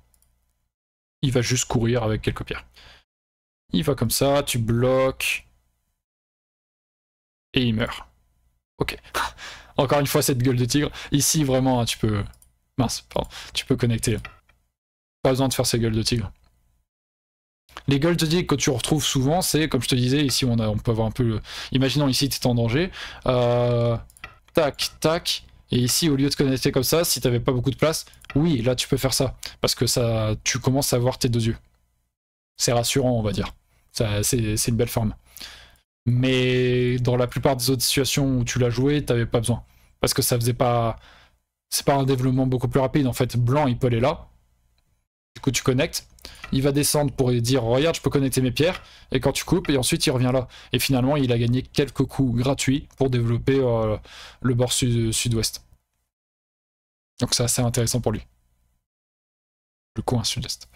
il va juste courir avec quelques pierres. Il va comme ça, tu bloques. Et il meurt. Ok. Encore une fois, cette gueule de tigre. Ici, vraiment, hein, tu peux... Mince, pardon. Tu peux connecter. Pas besoin de faire ces gueules de tigre. Les te dit que tu retrouves souvent, c'est comme je te disais, ici on, peut avoir un peu Imaginons ici tu es en danger. Euh, tac, tac. Et ici, au lieu de connecter comme ça, si tu n'avais pas beaucoup de place, oui, là tu peux faire ça. Parce que ça, tu commences à voir tes deux yeux. C'est rassurant, on va dire. C'est une belle forme. Mais dans la plupart des autres situations où tu l'as joué, tu n'avais pas besoin. Parce que ça faisait pas. C'est pas un développement beaucoup plus rapide. En fait, blanc, il peut aller là. Du coup, tu connectes il va descendre pour dire regarde je peux connecter mes pierres et quand tu coupes et ensuite il revient là et finalement il a gagné quelques coups gratuits pour développer euh, le bord sud-ouest donc c'est assez intéressant pour lui le coin sud-est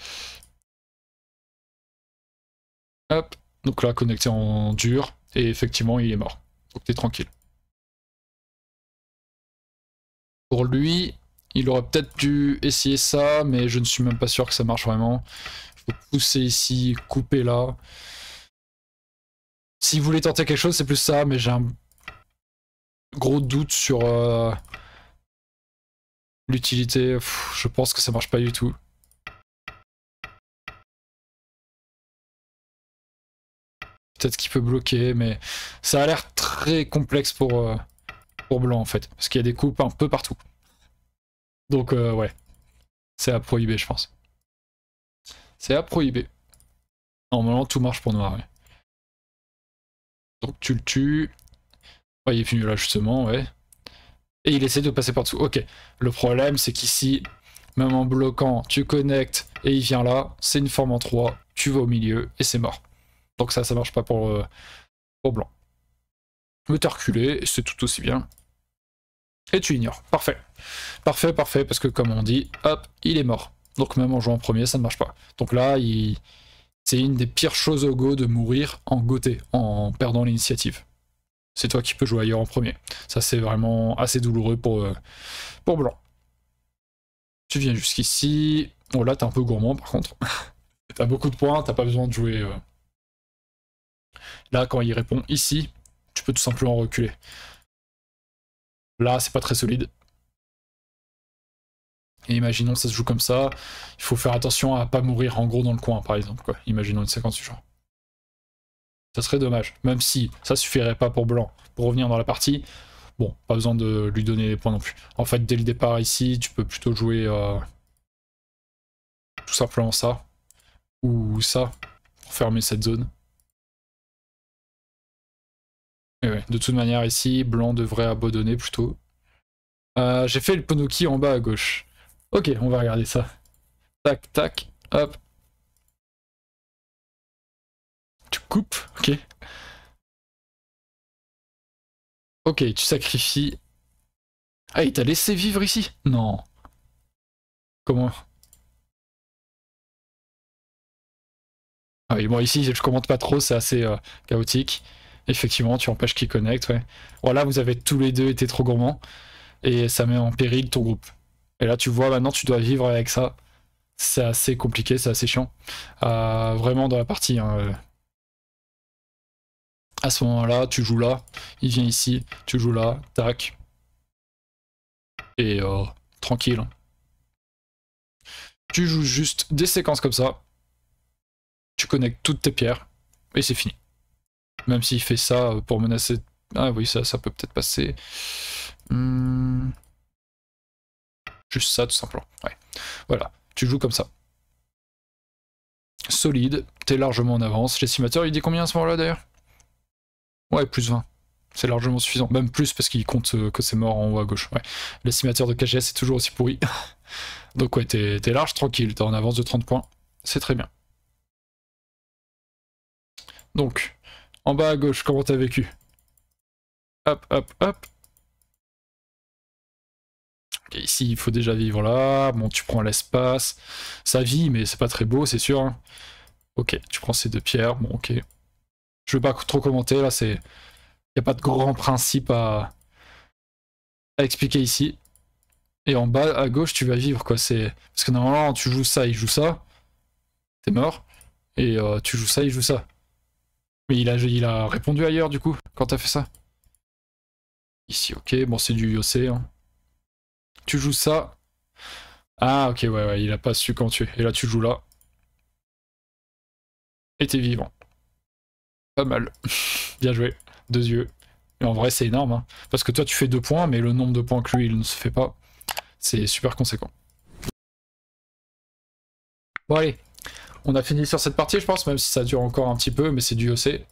hop donc là connecté en dur et effectivement il est mort donc t'es tranquille pour lui il aurait peut-être dû essayer ça, mais je ne suis même pas sûr que ça marche vraiment. Faut pousser ici, couper là. Si voulait tenter quelque chose, c'est plus ça, mais j'ai un gros doute sur euh, l'utilité. Je pense que ça marche pas du tout. Peut-être qu'il peut bloquer, mais ça a l'air très complexe pour, euh, pour blanc en fait. Parce qu'il y a des coupes un peu partout. Donc euh, ouais, c'est à prohiber, je pense. C'est à prohiber. Normalement, tout marche pour noir. Donc tu le tues. il est fini là justement, ouais. Et il essaie de passer par dessous. Ok. Le problème, c'est qu'ici, même en bloquant, tu connectes et il vient là. C'est une forme en 3. Tu vas au milieu et c'est mort. Donc ça, ça marche pas pour, euh, pour blanc. Mais t'as reculé, c'est tout aussi bien. Et tu ignores. Parfait. Parfait, parfait, parce que comme on dit, hop, il est mort. Donc même en jouant en premier, ça ne marche pas. Donc là, c'est une des pires choses au Go de mourir en goté, en perdant l'initiative. C'est toi qui peux jouer ailleurs en premier. Ça, c'est vraiment assez douloureux pour, euh, pour Blanc. Tu viens jusqu'ici. Bon, là, t'es un peu gourmand, par contre. t'as beaucoup de points, t'as pas besoin de jouer... Euh. Là, quand il répond ici, tu peux tout simplement reculer. Là, c'est pas très solide. Et imaginons, ça se joue comme ça. Il faut faire attention à pas mourir en gros dans le coin, par exemple. Imaginons une séquence du genre. Ça serait dommage. Même si ça suffirait pas pour blanc pour revenir dans la partie. Bon, pas besoin de lui donner les points non plus. En fait, dès le départ ici, tu peux plutôt jouer euh, tout simplement ça ou ça pour fermer cette zone. Eh de toute manière, ici, blanc devrait abandonner plutôt. Euh, j'ai fait le Ponoki en bas à gauche. Ok, on va regarder ça. Tac, tac, hop. Tu coupes, ok. Ok, tu sacrifies. Ah, il t'a laissé vivre ici Non. Comment Ah oui, bon, ici, je ne commente pas trop, c'est assez euh, chaotique. Effectivement, tu empêches qu'il connecte, ouais. Voilà, vous avez tous les deux été trop gourmands et ça met en péril ton groupe. Et là, tu vois, maintenant, tu dois vivre avec ça. C'est assez compliqué, c'est assez chiant. Euh, vraiment dans la partie. Hein, euh, à ce moment-là, tu joues là, il vient ici, tu joues là, tac. Et euh, tranquille. Tu joues juste des séquences comme ça. Tu connectes toutes tes pierres et c'est fini. Même s'il fait ça euh, pour menacer... Ah oui, ça, ça peut peut-être passer. Hmm. Juste ça, tout simplement. Ouais. Voilà, tu joues comme ça. Solide, t'es largement en avance. L'estimateur, il dit combien à ce moment-là, d'ailleurs Ouais, plus 20. C'est largement suffisant. Même plus, parce qu'il compte euh, que c'est mort en haut à gauche. L'estimateur de KGS est toujours aussi pourri. Donc ouais, t'es large, tranquille, t'es en avance de 30 points. C'est très bien. Donc, en bas à gauche, comment t'as vécu Hop, hop, hop. Ok, ici, il faut déjà vivre là. Bon, tu prends l'espace. Ça vit, mais c'est pas très beau, c'est sûr. Hein. Ok, tu prends ces deux pierres. Bon, ok. Je veux pas trop commenter, là, c'est... Y a pas de grand principe à... expliquer ici. Et en bas, à gauche, tu vas vivre, quoi. C'est... Parce que normalement, tu joues ça, il joue ça. T'es mort. Et euh, tu joues ça, il joue ça. Mais il a, il a répondu ailleurs du coup, quand t'as fait ça. Ici, ok, bon c'est du IOC. Hein. Tu joues ça. Ah ok, ouais, ouais, il a pas su quand tu es. Et là tu joues là. Et t'es vivant. Pas mal. Bien joué. Deux yeux. Et en vrai c'est énorme. Hein. Parce que toi tu fais deux points, mais le nombre de points que lui il ne se fait pas, c'est super conséquent. Bon allez, on a fini sur cette partie, je pense, même si ça dure encore un petit peu, mais c'est du OC.